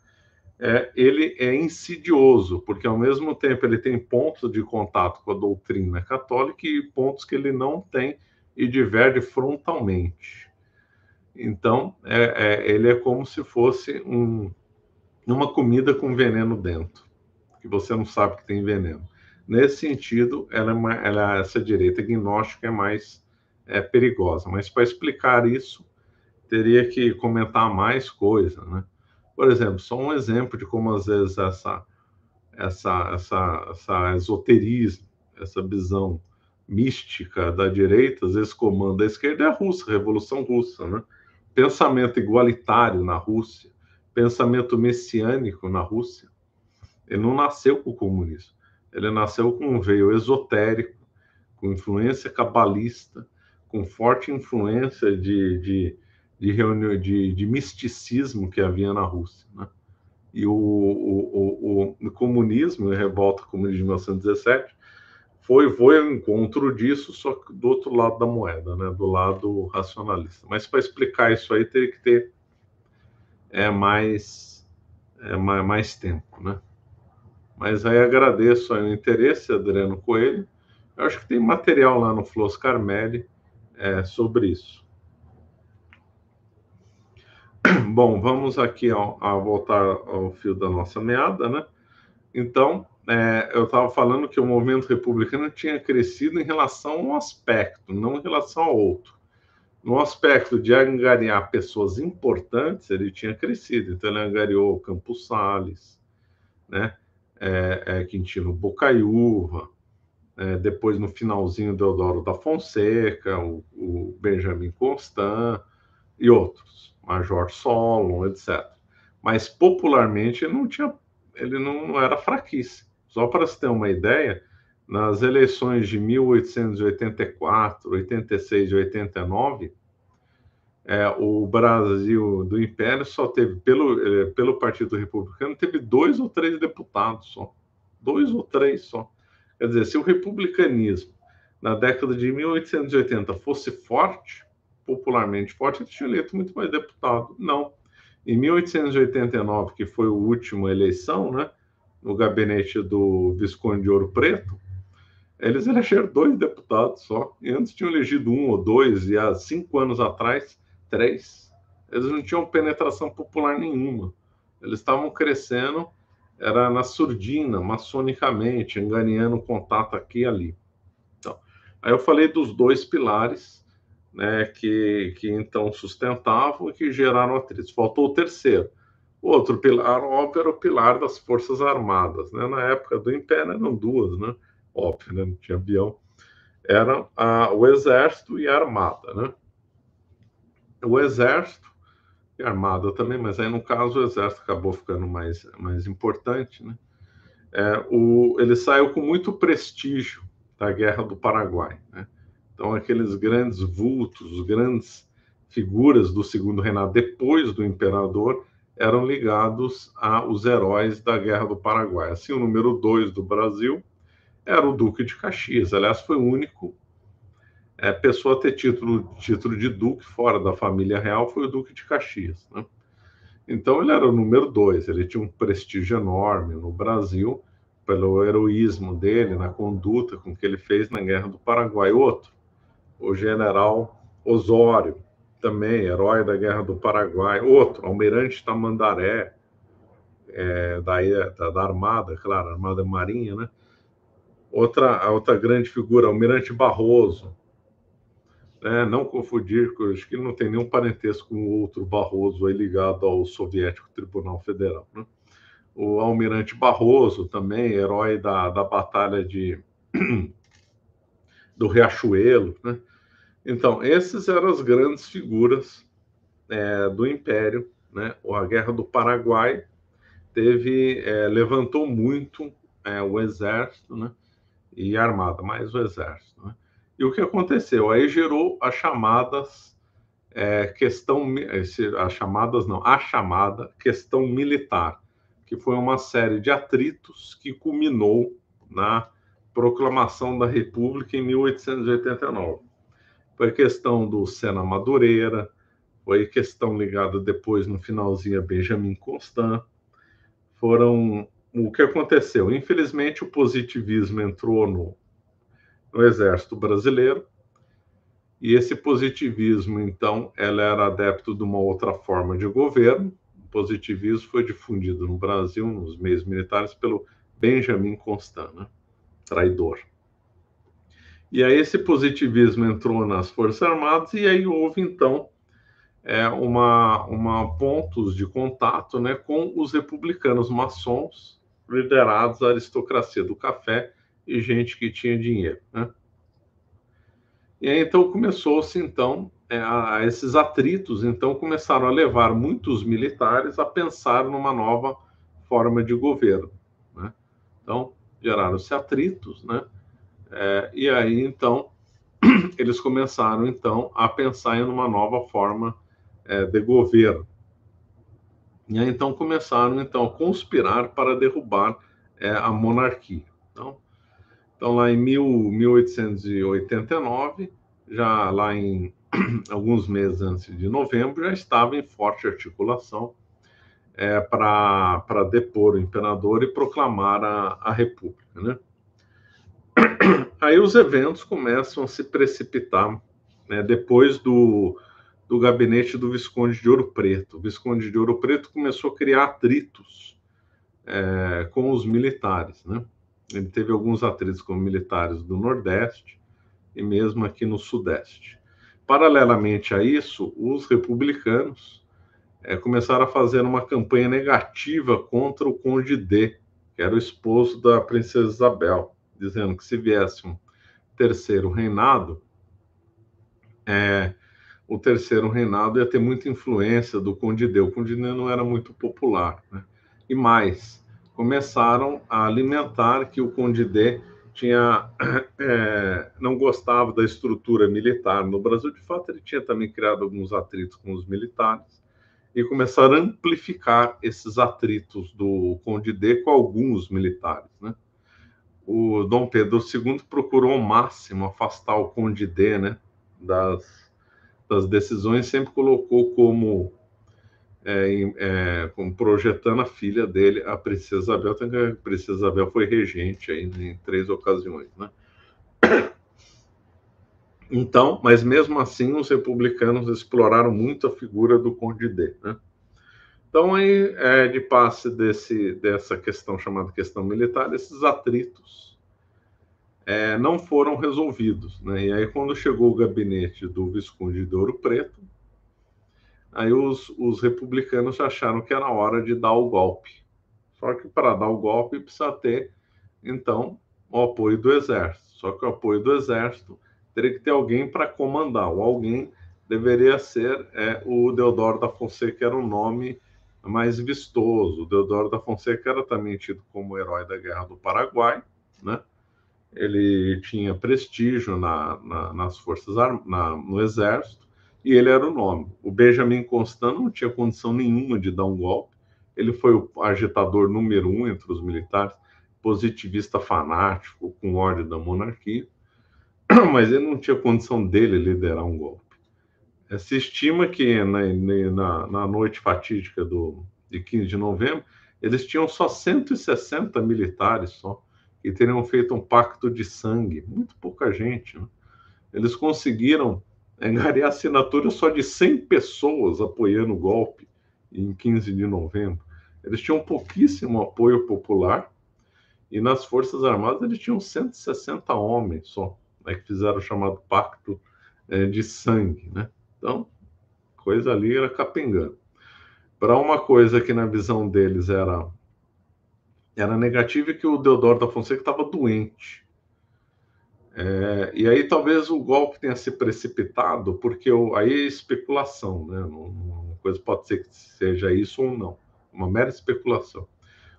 é, ele é insidioso, porque ao mesmo tempo ele tem pontos de contato com a doutrina católica e pontos que ele não tem e diverge frontalmente. Então, é, é, ele é como se fosse um, uma comida com veneno dentro, que você não sabe que tem veneno. Nesse sentido, ela, é uma, ela essa direita gnóstica é mais é, perigosa. Mas para explicar isso, teria que comentar mais coisa, né? Por exemplo, só um exemplo de como às vezes essa essa essa essa esoterismo, essa visão mística da direita, às vezes comanda a esquerda é a Rússia, a Revolução Russa, né? Pensamento igualitário na Rússia, pensamento messiânico na Rússia. Ele não nasceu com o comunismo. Ele nasceu com um veio esotérico, com influência cabalista, com forte influência de, de, de reunião de, de misticismo que havia na Rússia. Né? E o, o, o, o comunismo, a revolta comunista de 1917, foi, foi ao encontro disso, só que do outro lado da moeda, né? do lado racionalista. Mas para explicar isso aí, teria que ter é, mais, é, mais, mais tempo, né? Mas aí agradeço aí o interesse, Adriano Coelho. Eu acho que tem material lá no Flos Carmelli é, sobre isso. Bom, vamos aqui ao, a voltar ao fio da nossa meada, né? Então, é, eu estava falando que o movimento republicano tinha crescido em relação a um aspecto, não em relação a outro. No aspecto de angariar pessoas importantes, ele tinha crescido. Então, ele angariou o Campos Salles, né? é, é, Quintino Bocaiúva, é, depois no finalzinho Deodoro da Fonseca, o, o, Benjamin Constant e outros, Major Solon, etc. Mas popularmente ele não tinha, ele não, não era fraquíssimo. Só para se ter uma ideia, nas eleições de 1884, 86 e 89 é, o Brasil do Império só teve, pelo, é, pelo Partido Republicano, teve dois ou três deputados só. Dois ou três só. Quer dizer, se o republicanismo na década de 1880 fosse forte, popularmente forte, ele tinha eleito muito mais deputado. Não. Em 1889, que foi a última eleição, né, no gabinete do Visconde de Ouro Preto, eles elegeram dois deputados só. E antes tinham elegido um ou dois, e há cinco anos atrás 2003, eles não tinham penetração popular nenhuma. Eles estavam crescendo, era na surdina, maçonicamente, enganeando contato aqui e ali. Então, aí eu falei dos dois pilares né, que, que então sustentavam e que geraram atritos. Faltou o terceiro. O outro pilar, óbvio, era o pilar das Forças Armadas. Né? Na época do Império eram duas, né? óbvio, né? não tinha avião. Era a, o Exército e a Armada. Né? o exército e a armada também, mas aí no caso o exército acabou ficando mais, mais importante, né? É, o, ele saiu com muito prestígio da Guerra do Paraguai, né? Então aqueles grandes vultos, grandes figuras do segundo reinado depois do imperador eram ligados aos heróis da Guerra do Paraguai. Assim, o número dois do Brasil era o Duque de Caxias. Aliás, foi o único é, pessoa a ter título, título de duque fora da família real foi o duque de Caxias. Né? Então ele era o número dois, ele tinha um prestígio enorme no Brasil pelo heroísmo dele, na conduta com que ele fez na Guerra do Paraguai. Outro, o general Osório, também herói da Guerra do Paraguai. Outro, almirante Tamandaré, é, da, da, da, Armada, claro, Armada Marinha, né? Outra, outra grande figura, almirante Barroso, é, não confundir, acho que não tem nenhum parentesco com o outro Barroso aí ligado ao soviético Tribunal Federal. Né? O almirante Barroso também, herói da, da batalha de do Riachuelo. Né? Então, esses eram as grandes figuras é, do Império. Né? A Guerra do Paraguai teve é, levantou muito é, o exército né? e a armada, mais o exército. Né? E o que aconteceu? Aí gerou as chamadas é, questão, é, as chamadas não, a chamada questão militar, que foi uma série de atritos que culminou na proclamação da República em 1889. Foi questão do Sena Madureira, foi questão ligada depois no finalzinho a Benjamin Constant. Foram o que aconteceu? Infelizmente o positivismo entrou no no Exército Brasileiro. E esse positivismo, então, ela era adepto de uma outra forma de governo. O positivismo foi difundido no Brasil, nos meios militares, pelo Benjamin Constant, né? traidor. E aí esse positivismo entrou nas Forças Armadas e aí houve, então, é, uma, uma pontos de contato né, com os republicanos maçons, liderados da aristocracia do café, e gente que tinha dinheiro. Né? E aí, então começou-se então é, a, a esses atritos, então começaram a levar muitos militares a pensar numa nova forma de governo. Né? Então geraram-se atritos, né? É, e aí então eles começaram então a pensar em uma nova forma é, de governo. E aí então começaram então a conspirar para derrubar é, a monarquia. Então, lá em 1889, já lá em alguns meses antes de novembro, já estava em forte articulação é, para depor o imperador e proclamar a, a república. Né? Aí os eventos começam a se precipitar né, depois do, do gabinete do Visconde de Ouro Preto. O Visconde de Ouro Preto começou a criar atritos é, com os militares, né? Ele teve alguns atritos com militares do Nordeste e mesmo aqui no Sudeste. Paralelamente a isso, os republicanos é, começaram a fazer uma campanha negativa contra o Conde D, que era o esposo da Princesa Isabel, dizendo que se viesse um terceiro reinado, é, o terceiro reinado ia ter muita influência do Conde D. O Conde D não era muito popular. Né? E mais, começaram a alimentar que o Condidé tinha é, não gostava da estrutura militar no Brasil. De fato, ele tinha também criado alguns atritos com os militares e começaram a amplificar esses atritos do Condidé com alguns militares, né? O Dom Pedro II procurou ao máximo afastar o Condidé, né, das, das decisões, sempre colocou como é, é, projetando a filha dele, a Princesa Isabel. Tem a Princesa Isabel foi regente aí em três ocasiões, né? Então, mas mesmo assim, os republicanos exploraram muito a figura do Conde D, né? Então, aí, é, de passe desse, dessa questão chamada questão militar, esses atritos é, não foram resolvidos. Né? E aí, quando chegou o gabinete do Visconde de Ouro Preto, Aí os, os republicanos acharam que era hora de dar o golpe. Só que para dar o golpe precisa ter, então, o apoio do exército. Só que o apoio do exército teria que ter alguém para comandar. O alguém deveria ser é, o Deodoro da Fonseca, era o nome mais vistoso. O Deodoro da Fonseca era também tido como herói da Guerra do Paraguai, né? Ele tinha prestígio na, na nas forças na, no exército e ele era o nome. O Benjamin Constant não tinha condição nenhuma de dar um golpe, ele foi o agitador número um entre os militares, positivista fanático, com ódio da monarquia, mas ele não tinha condição dele liderar um golpe. Se estima que na, na, na noite fatídica do, de 15 de novembro, eles tinham só 160 militares só, e teriam feito um pacto de sangue, muito pouca gente. Né? Eles conseguiram angariar assinatura só de 100 pessoas apoiando o golpe em 15 de novembro. Eles tinham pouquíssimo apoio popular e nas Forças Armadas eles tinham 160 homens só, né, que fizeram o chamado Pacto é, de Sangue. Né? Então, coisa ali era capengando Para uma coisa que na visão deles era, era negativa, é que o Deodoro da Fonseca estava doente. É, e aí talvez o golpe tenha se precipitado, porque aí é especulação, né? Uma coisa pode ser que seja isso ou não, uma mera especulação.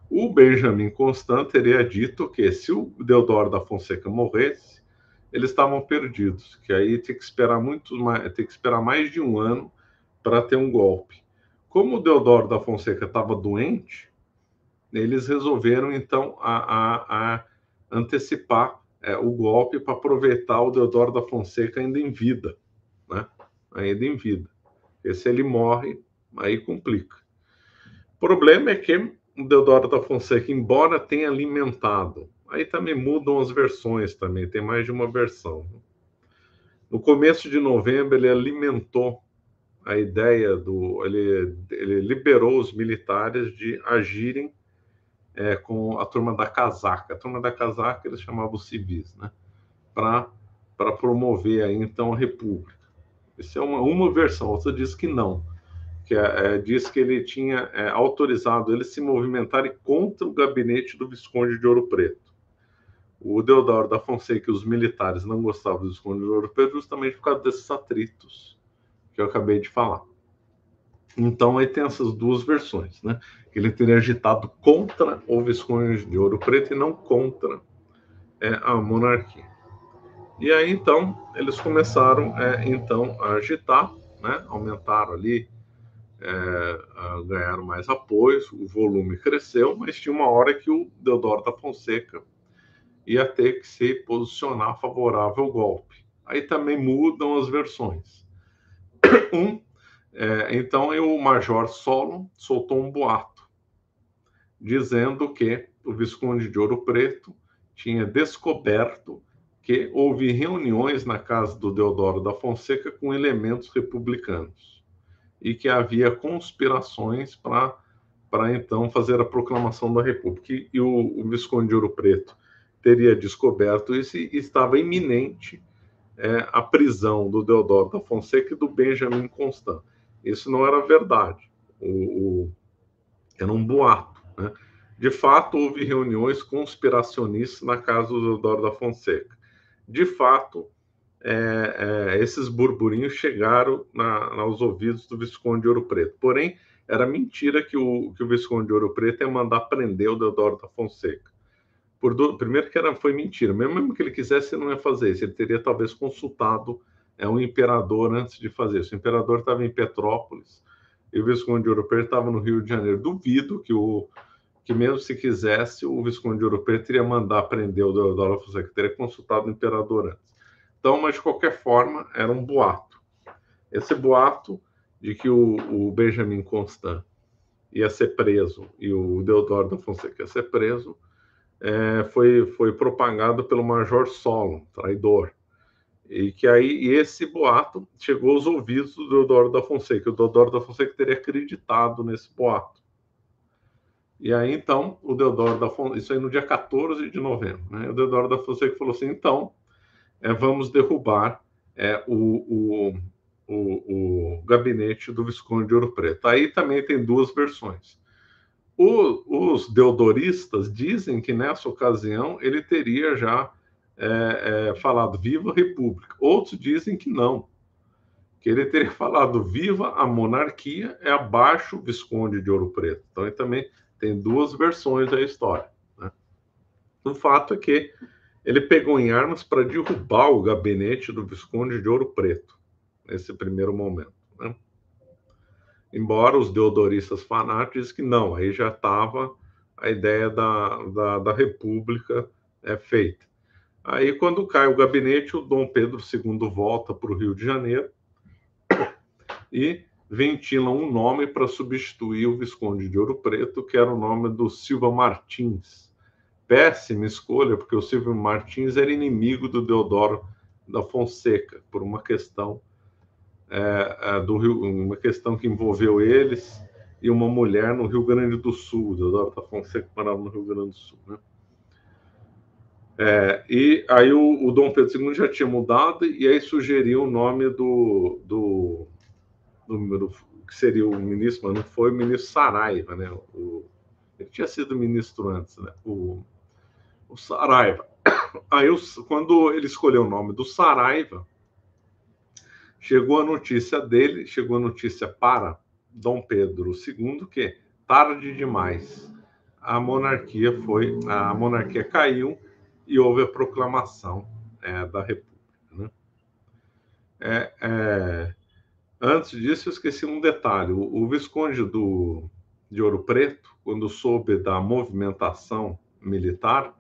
O Benjamin Constant teria dito que se o Deodoro da Fonseca morresse, eles estavam perdidos, que aí tem que esperar muito mais, tem que esperar mais de um ano para ter um golpe. Como o Deodoro da Fonseca estava doente, eles resolveram então a, a, a antecipar é, o golpe para aproveitar o Deodoro da Fonseca ainda em vida, né? Ainda em vida. Esse se ele morre, aí complica. O problema é que o Deodoro da Fonseca, embora tenha alimentado, aí também mudam as versões também, tem mais de uma versão. Né? No começo de novembro, ele alimentou a ideia do. Ele, ele liberou os militares de agirem é, com a turma da casaca. A turma da casaca eles chamavam os civis, né? Para promover aí, então a república. Isso é uma, uma versão, outra diz que não, que é, é diz que ele tinha é, autorizado eles se movimentarem contra o gabinete do Visconde de Ouro Preto. O Deodoro da Fonseca e os militares não gostavam do Visconde de Ouro Preto justamente por causa desses atritos que eu acabei de falar. Então, aí tem essas duas versões, né? Ele teria agitado contra o Visconde de Ouro Preto e não contra é, a monarquia. E aí, então, eles começaram, é, então, a agitar, né? Aumentaram ali, é, ganharam mais apoios, o volume cresceu, mas tinha uma hora que o Deodoro da Fonseca ia ter que se posicionar favorável ao golpe. Aí também mudam as versões. Um é, então, eu, o Major Solon soltou um boato, dizendo que o Visconde de Ouro Preto tinha descoberto que houve reuniões na casa do Deodoro da Fonseca com elementos republicanos e que havia conspirações para para então fazer a proclamação da República. E o, o Visconde de Ouro Preto teria descoberto isso e estava iminente é, a prisão do Deodoro da Fonseca e do Benjamin Constant. Isso não era verdade, o, o, era um boato. Né? De fato, houve reuniões conspiracionistas na casa do Eudoro da Fonseca. De fato, é, é, esses burburinhos chegaram na, aos ouvidos do Visconde de Ouro Preto. Porém, era mentira que o, que o Visconde de Ouro Preto ia mandar prender o Deodoro da Fonseca. Do, primeiro que era, foi mentira, mesmo, mesmo que ele quisesse, ele não ia fazer isso, ele teria talvez consultado é um imperador antes de fazer isso. O imperador estava em Petrópolis e o Visconde de Ouro Preto estava no Rio de Janeiro. Duvido que o que mesmo se quisesse, o Visconde de Ouro Preto teria mandar prender o Deodoro Fonseca, teria consultado o imperador antes. Então, mas de qualquer forma, era um boato. Esse boato de que o, o Benjamin Constant ia ser preso e o Deodoro da Fonseca ia ser preso, é, foi, foi propagado pelo Major Solon, traidor. E que aí esse boato chegou aos ouvidos do Deodoro da Fonseca. O Deodoro da Fonseca teria acreditado nesse boato. E aí, então, o Deodoro da Fonseca, isso aí no dia 14 de novembro, né? O Deodoro da Fonseca falou assim: então, é, vamos derrubar é, o, o, o, o, gabinete do Visconde de Ouro Preto. Aí também tem duas versões. O, os deodoristas dizem que nessa ocasião ele teria já é, é, falado viva a República. Outros dizem que não, que ele teria falado viva a monarquia é abaixo o Visconde de Ouro Preto. Então, ele também tem duas versões da história. Né? O fato é que ele pegou em armas para derrubar o gabinete do Visconde de Ouro Preto, nesse primeiro momento. Né? Embora os deodoristas fanáticos que não, aí já estava a ideia da, da, da república é, feita. Aí, quando cai o gabinete, o Dom Pedro II volta para o Rio de Janeiro e ventilam um nome para substituir o Visconde de Ouro Preto, que era o nome do Silva Martins. Péssima escolha, porque o Silva Martins era inimigo do Deodoro da Fonseca, por uma questão é, é do Rio, uma questão que envolveu eles e uma mulher no Rio Grande do Sul. Deodoro da Fonseca morava no Rio Grande do Sul, né? É, e aí o, o, Dom Pedro II já tinha mudado e aí sugeriu o nome do, do, do, que seria o ministro, mas não foi o ministro Saraiva, né? O, ele tinha sido ministro antes, né? O, o Saraiva. Aí, quando ele escolheu o nome do Saraiva, chegou a notícia dele, chegou a notícia para Dom Pedro II que tarde demais a monarquia foi, a monarquia caiu e houve a proclamação é, da República. Né? É, é, antes disso, eu esqueci um detalhe. O, o Visconde do, de Ouro Preto, quando soube da movimentação militar,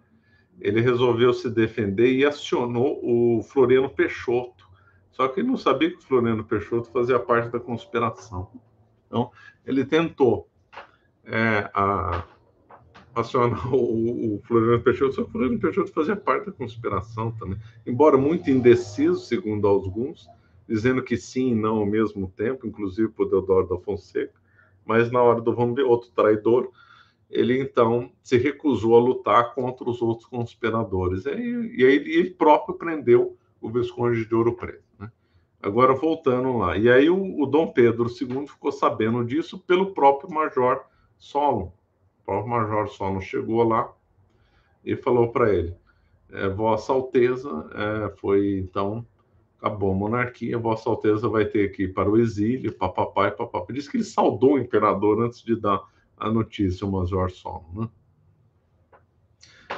ele resolveu se defender e acionou o Floriano Peixoto. Só que ele não sabia que o Floriano Peixoto fazia parte da conspiração. Então, ele tentou é, a, o, o Floriano Peixoto, só que o Floriano Peixoto fazia parte da conspiração também, embora muito indeciso, segundo alguns, dizendo que sim e não ao mesmo tempo, inclusive por Deodoro da Fonseca, mas na hora do vamos ver, outro traidor, ele então se recusou a lutar contra os outros conspiradores. E aí, e aí ele próprio prendeu o Visconde de Ouro Preto. Né? Agora, voltando lá. E aí o, o, Dom Pedro II ficou sabendo disso pelo próprio Major Solon, próprio Major Sono chegou lá e falou para ele: é, Vossa Alteza é, foi então acabou a monarquia, Vossa Alteza vai ter que ir para o exílio, papapá e papapá. Diz que ele saudou o imperador antes de dar a notícia ao Major Sono, né?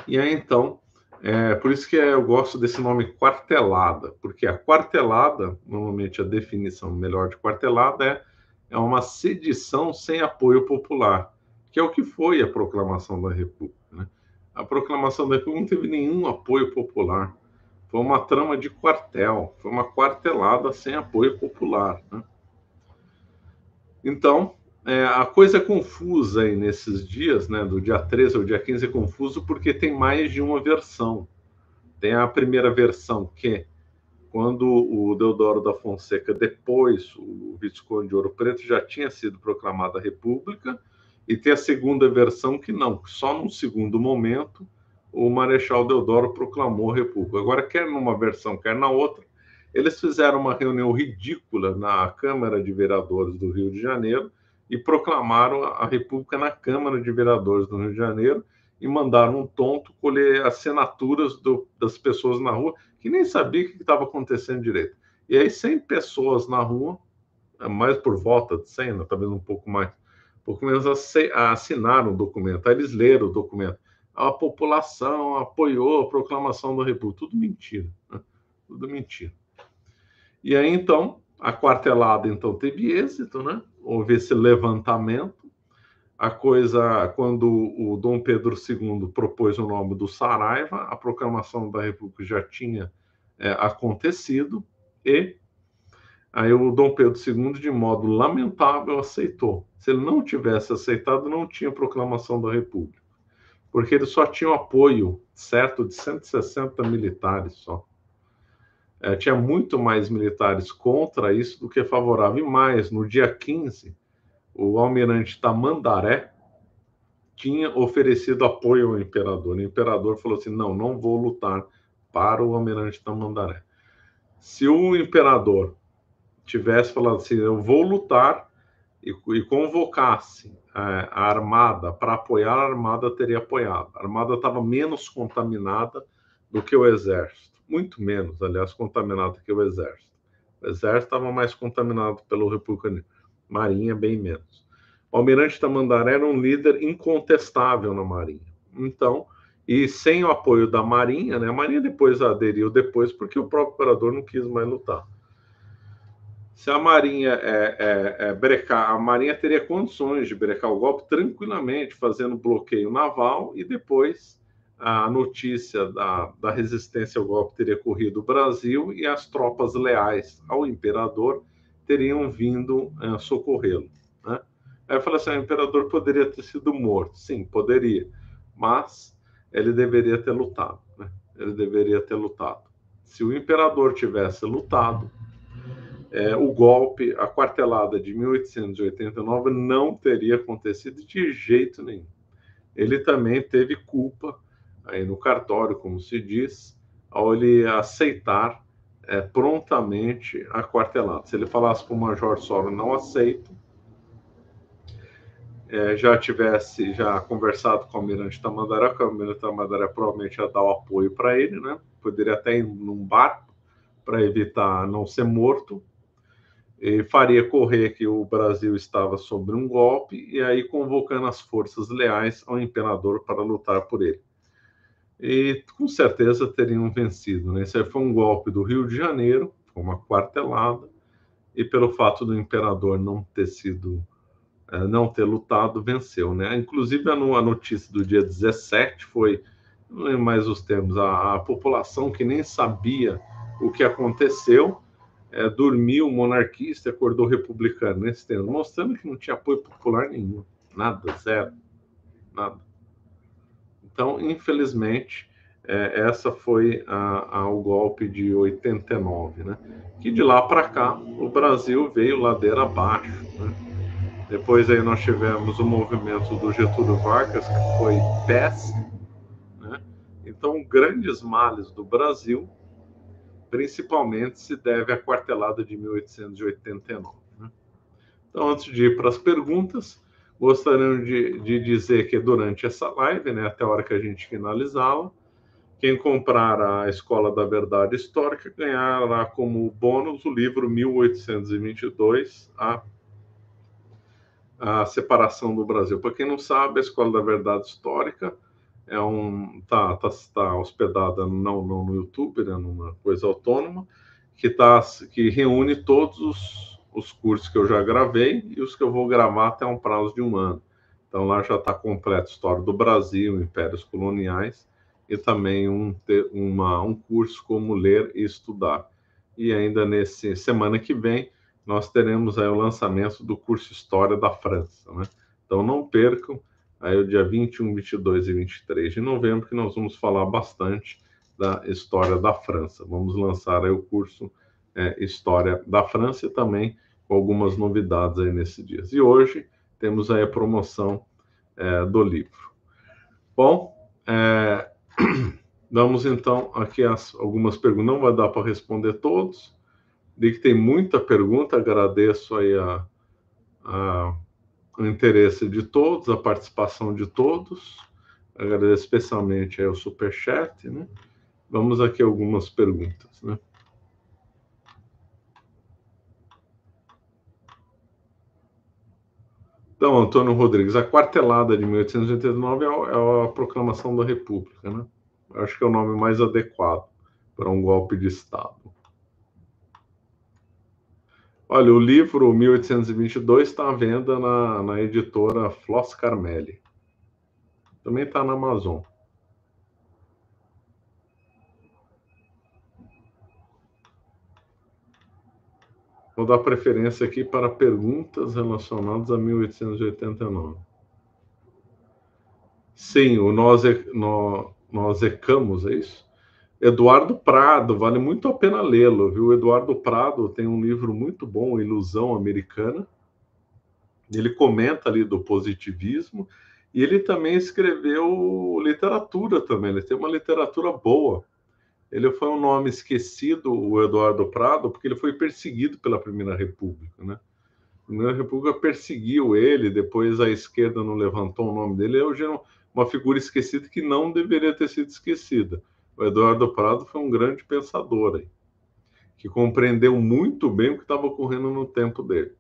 E aí então, é, por isso que é, eu gosto desse nome quartelada, porque a quartelada, normalmente a definição melhor de quartelada é, é uma sedição sem apoio popular que é o que foi a proclamação da República. Né? A proclamação da República não teve nenhum apoio popular. Foi uma trama de quartel, foi uma quartelada sem apoio popular. Né? Então, é, a coisa é confusa aí nesses dias, né, do dia 13 ao dia 15 é confuso porque tem mais de uma versão. Tem a primeira versão que quando o Deodoro da Fonseca, depois o Visconde de Ouro Preto, já tinha sido proclamada a República, e tem a segunda versão que não, que só num segundo momento o Marechal Deodoro proclamou a República. Agora, quer numa versão, quer na outra, eles fizeram uma reunião ridícula na Câmara de Vereadores do Rio de Janeiro e proclamaram a República na Câmara de Vereadores do Rio de Janeiro e mandaram um tonto colher assinaturas do, das pessoas na rua que nem sabia o que estava acontecendo direito. E aí, 100 pessoas na rua, é mais por volta de 100, né, talvez um pouco mais, porque a assinaram o documento, eles leram o documento. A população apoiou a proclamação da República. Tudo mentira. Né? Tudo mentira. E aí, então, a quartelada então, teve êxito, né? houve esse levantamento. A coisa, quando o Dom Pedro II propôs o nome do Saraiva, a proclamação da República já tinha é, acontecido e Aí o Dom Pedro II, de modo lamentável, aceitou. Se ele não tivesse aceitado, não tinha proclamação da República, porque ele só tinha o apoio certo de 160 militares só. É, tinha muito mais militares contra isso do que favorável. E mais, no dia 15, o almirante Tamandaré tinha oferecido apoio ao imperador. O imperador falou assim: não, não vou lutar para o almirante Tamandaré. Se o imperador tivesse falado assim: eu vou lutar e, e convocasse assim, é, a Armada para apoiar, a Armada teria apoiado. A Armada estava menos contaminada do que o Exército, muito menos, aliás, contaminada do que o Exército. O Exército estava mais contaminado pelo republicano, Marinha, bem menos. O almirante Tamandaré era um líder incontestável na Marinha. Então, e sem o apoio da Marinha, né? A Marinha depois aderiu depois porque o próprio imperador não quis mais lutar se a Marinha é, é, é, brecar, a Marinha teria condições de brecar o golpe tranquilamente, fazendo bloqueio naval e depois a notícia da, da resistência ao golpe teria corrido o Brasil e as tropas leais ao imperador teriam vindo é, socorrê-lo. Né? Aí eu falo assim: ah, o imperador poderia ter sido morto. Sim, poderia, mas ele deveria ter lutado. Né? Ele deveria ter lutado. Se o imperador tivesse lutado, é, o golpe, a quartelada de 1889 não teria acontecido de jeito nenhum. Ele também teve culpa aí no cartório, como se diz, ao ele aceitar é, prontamente a quartelada. Se ele falasse para o Major Soro, não aceito, é, já tivesse já conversado com o Almirante Tamandaré, o Almirante Tamandaré provavelmente ia dar o apoio para ele, né? Poderia até ir num barco para evitar não ser morto, eh, faria correr que o Brasil estava sobre um golpe e aí convocando as forças leais ao imperador para lutar por ele. E com certeza teriam vencido. Né? Esse aí foi um golpe do Rio de Janeiro, foi uma quartelada, e pelo fato do imperador não ter sido, eh, não ter lutado, venceu. Né? Inclusive, a notícia do dia 17 foi, não lembro mais os termos, a, a população que nem sabia o que aconteceu é, dormiu monarquista e acordou republicano nesse né, tempo, mostrando que não tinha apoio popular nenhum, nada, zero, nada. Então, infelizmente, é, essa foi a, a, o golpe de 89, né? Que de lá para cá o Brasil veio ladeira abaixo, né? Depois aí nós tivemos o movimento do Getúlio Vargas, que foi péssimo. Né? Então, grandes males do Brasil principalmente se deve à quartelada de 1889. Né? Então, antes de ir para as perguntas, gostaríamos de, de, dizer que durante essa live, né, até a hora que a gente finalizá-la, quem comprar a Escola da Verdade Histórica ganhará como bônus o livro 1822, a, a Separação do Brasil. Para quem não sabe, a Escola da Verdade Histórica é um tá, tá, tá hospedada não, não no YouTube, né, numa coisa autônoma, que tá que reúne todos os, os cursos que eu já gravei e os que eu vou gravar até um prazo de um ano. Então lá já está completo história do Brasil, impérios coloniais e também um uma, um curso como ler e estudar. E ainda nesse semana que vem nós teremos aí o lançamento do curso História da França, né? Então não percam aí o dia 21, 22 e 23 de novembro, que nós vamos falar bastante da história da França. Vamos lançar aí o curso é, História da França e também com algumas novidades aí nesses dias. E hoje temos aí a promoção é, do livro. Bom, é, damos então aqui as, algumas perguntas. Não vai dar para responder todos. De que tem muita pergunta, agradeço aí a, a o interesse de todos, a participação de todos. Agradeço especialmente aí o superchat, né? Vamos aqui algumas perguntas, né? Então, Antônio Rodrigues, a quartelada de 1889 é, é a proclamação da República, né? acho que é o nome mais adequado para um golpe de Estado. Olha, o livro 1822 está à venda na, na editora Floss Carmelli. Também está na Amazon. Vou dar preferência aqui para perguntas relacionadas a 1889. Sim, o nós, nós, nós ecamos, é isso? Eduardo Prado, vale muito a pena lê-lo, viu? Eduardo Prado tem um livro muito bom, Ilusão Americana. Ele comenta ali do positivismo e ele também escreveu literatura também, ele tem uma literatura boa. Ele foi um nome esquecido, o Eduardo Prado, porque ele foi perseguido pela Primeira República, né? A Primeira República perseguiu ele, depois a esquerda não levantou o nome dele, é uma figura esquecida que não deveria ter sido esquecida o Eduardo Prado foi um grande pensador, que compreendeu muito bem o que estava ocorrendo no tempo dele.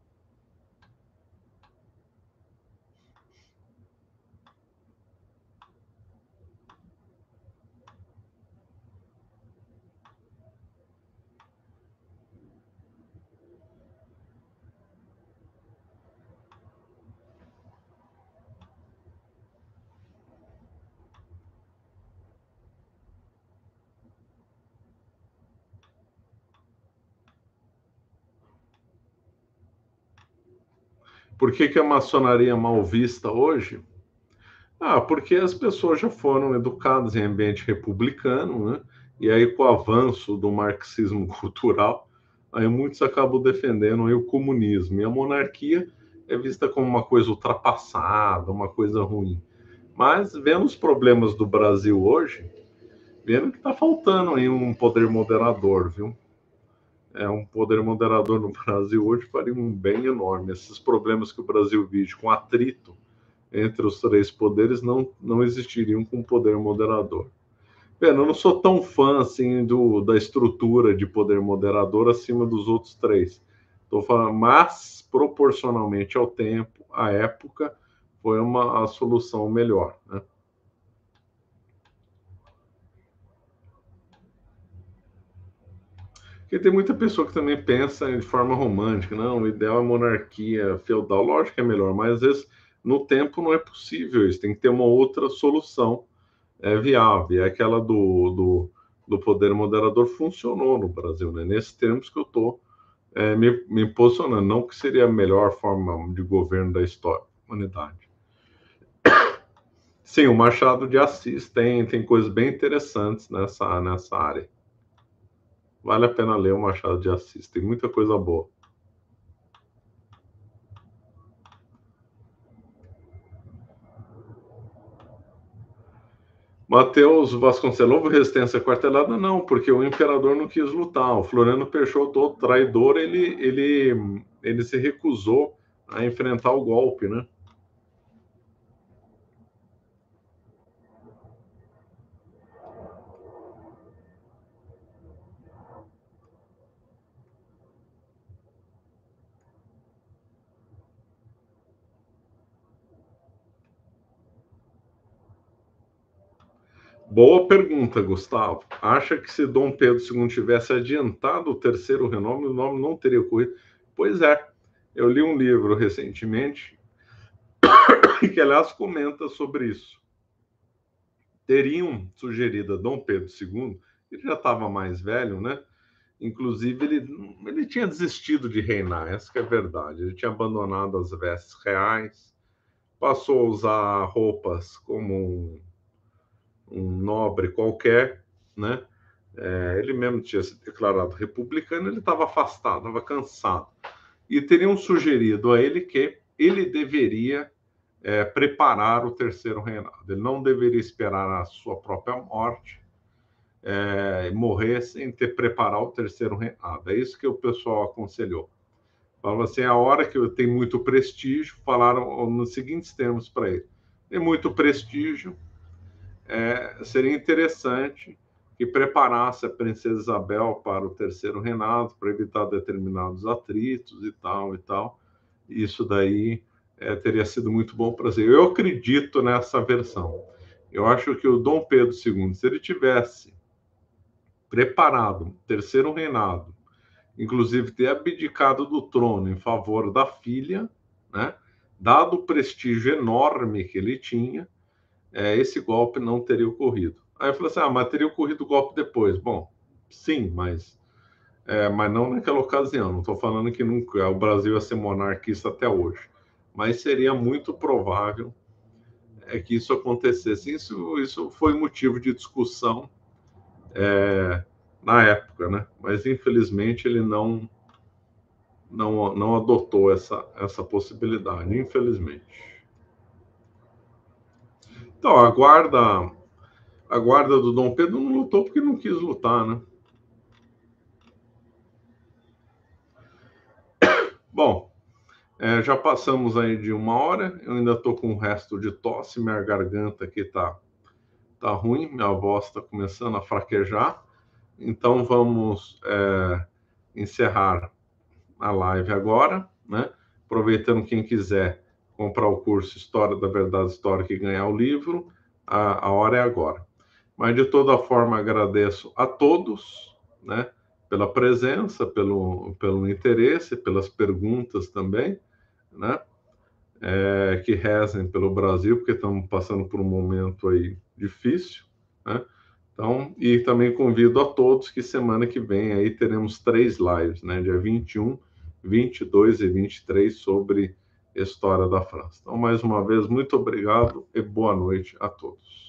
Por que, que a maçonaria é mal vista hoje? Ah, porque as pessoas já foram educadas em ambiente republicano, né? E aí, com o avanço do marxismo cultural, aí muitos acabam defendendo aí, o comunismo. E a monarquia é vista como uma coisa ultrapassada, uma coisa ruim. Mas, vendo os problemas do Brasil hoje, vendo que está faltando aí um poder moderador, viu? é, um poder moderador no Brasil hoje faria um bem enorme. Esses problemas que o Brasil vive com atrito entre os três poderes não, não existiriam com o poder moderador. Pena, eu não sou tão fã assim do, da estrutura de poder moderador acima dos outros três. Tô falando, mas proporcionalmente ao tempo, à época, foi uma a solução melhor. Né? Porque tem muita pessoa que também pensa de forma romântica, não, o ideal é monarquia feudal, lógico que é melhor, mas às vezes no tempo não é possível isso, tem que ter uma outra solução é, viável. É aquela do, do, do, poder moderador funcionou no Brasil, né? Nesses termos que eu estou é, me, me posicionando, não que seria a melhor forma de governo da história, da humanidade. Sim, o Machado de Assis tem, tem coisas bem interessantes nessa, nessa área. Vale a pena ler o Machado de Assis, tem muita coisa boa. Mateus Vasconcelos, houve resistência quartelada? Não, porque o imperador não quis lutar. O Floriano Peixoto, traidor, ele, ele, ele se recusou a enfrentar o golpe, né? Boa pergunta, Gustavo. Acha que se Dom Pedro II tivesse adiantado o terceiro renome, o nome não teria ocorrido? Pois é. Eu li um livro recentemente que, aliás, comenta sobre isso. Teriam sugerido a Dom Pedro II, ele já estava mais velho, né? Inclusive, ele, ele tinha desistido de reinar, essa é a verdade. Ele tinha abandonado as vestes reais, passou a usar roupas como um nobre qualquer, né? É, ele mesmo tinha se declarado republicano, ele estava afastado, estava cansado. E teriam sugerido a ele que ele deveria é, preparar o terceiro reinado. Ele não deveria esperar a sua própria morte, é, morrer sem ter preparado o terceiro reinado. É isso que o pessoal aconselhou. Falou assim, a hora que tem muito prestígio, falaram nos seguintes termos para ele. Tem muito prestígio, é, seria interessante que preparasse a princesa Isabel para o terceiro reinado, para evitar determinados atritos e tal e tal. Isso daí é, teria sido muito bom para Brasil. Eu acredito nessa versão. Eu acho que o Dom Pedro II, se ele tivesse preparado o terceiro reinado, inclusive ter abdicado do trono em favor da filha, né? dado o prestígio enorme que ele tinha, é, esse golpe não teria ocorrido. Aí eu falei assim, ah, mas teria ocorrido o golpe depois. Bom, sim, mas, é, mas não naquela ocasião. Não estou falando que nunca o Brasil ia ser monarquista até hoje. Mas seria muito provável é, que isso acontecesse. Isso, isso foi motivo de discussão é, na época, né? Mas infelizmente ele não não, não adotou essa, essa possibilidade, infelizmente. Então, a guarda, a guarda do Dom Pedro não lutou porque não quis lutar, né? Bom, é, já passamos aí de uma hora, eu ainda estou com o resto de tosse, minha garganta aqui está, tá ruim, minha voz está começando a fraquejar, então vamos é, encerrar a live agora, né? Aproveitando quem quiser comprar o curso História da Verdade Histórica e ganhar o livro, a, a hora é agora. Mas, de toda forma, agradeço a todos, né? Pela presença, pelo, pelo interesse, pelas perguntas também, né? É, que rezem pelo Brasil, porque estamos passando por um momento aí difícil, né? Então, e também convido a todos que semana que vem aí teremos três lives, né? Dia 21, 22 e 23 sobre história da França. Então, mais uma vez, muito obrigado e boa noite a todos.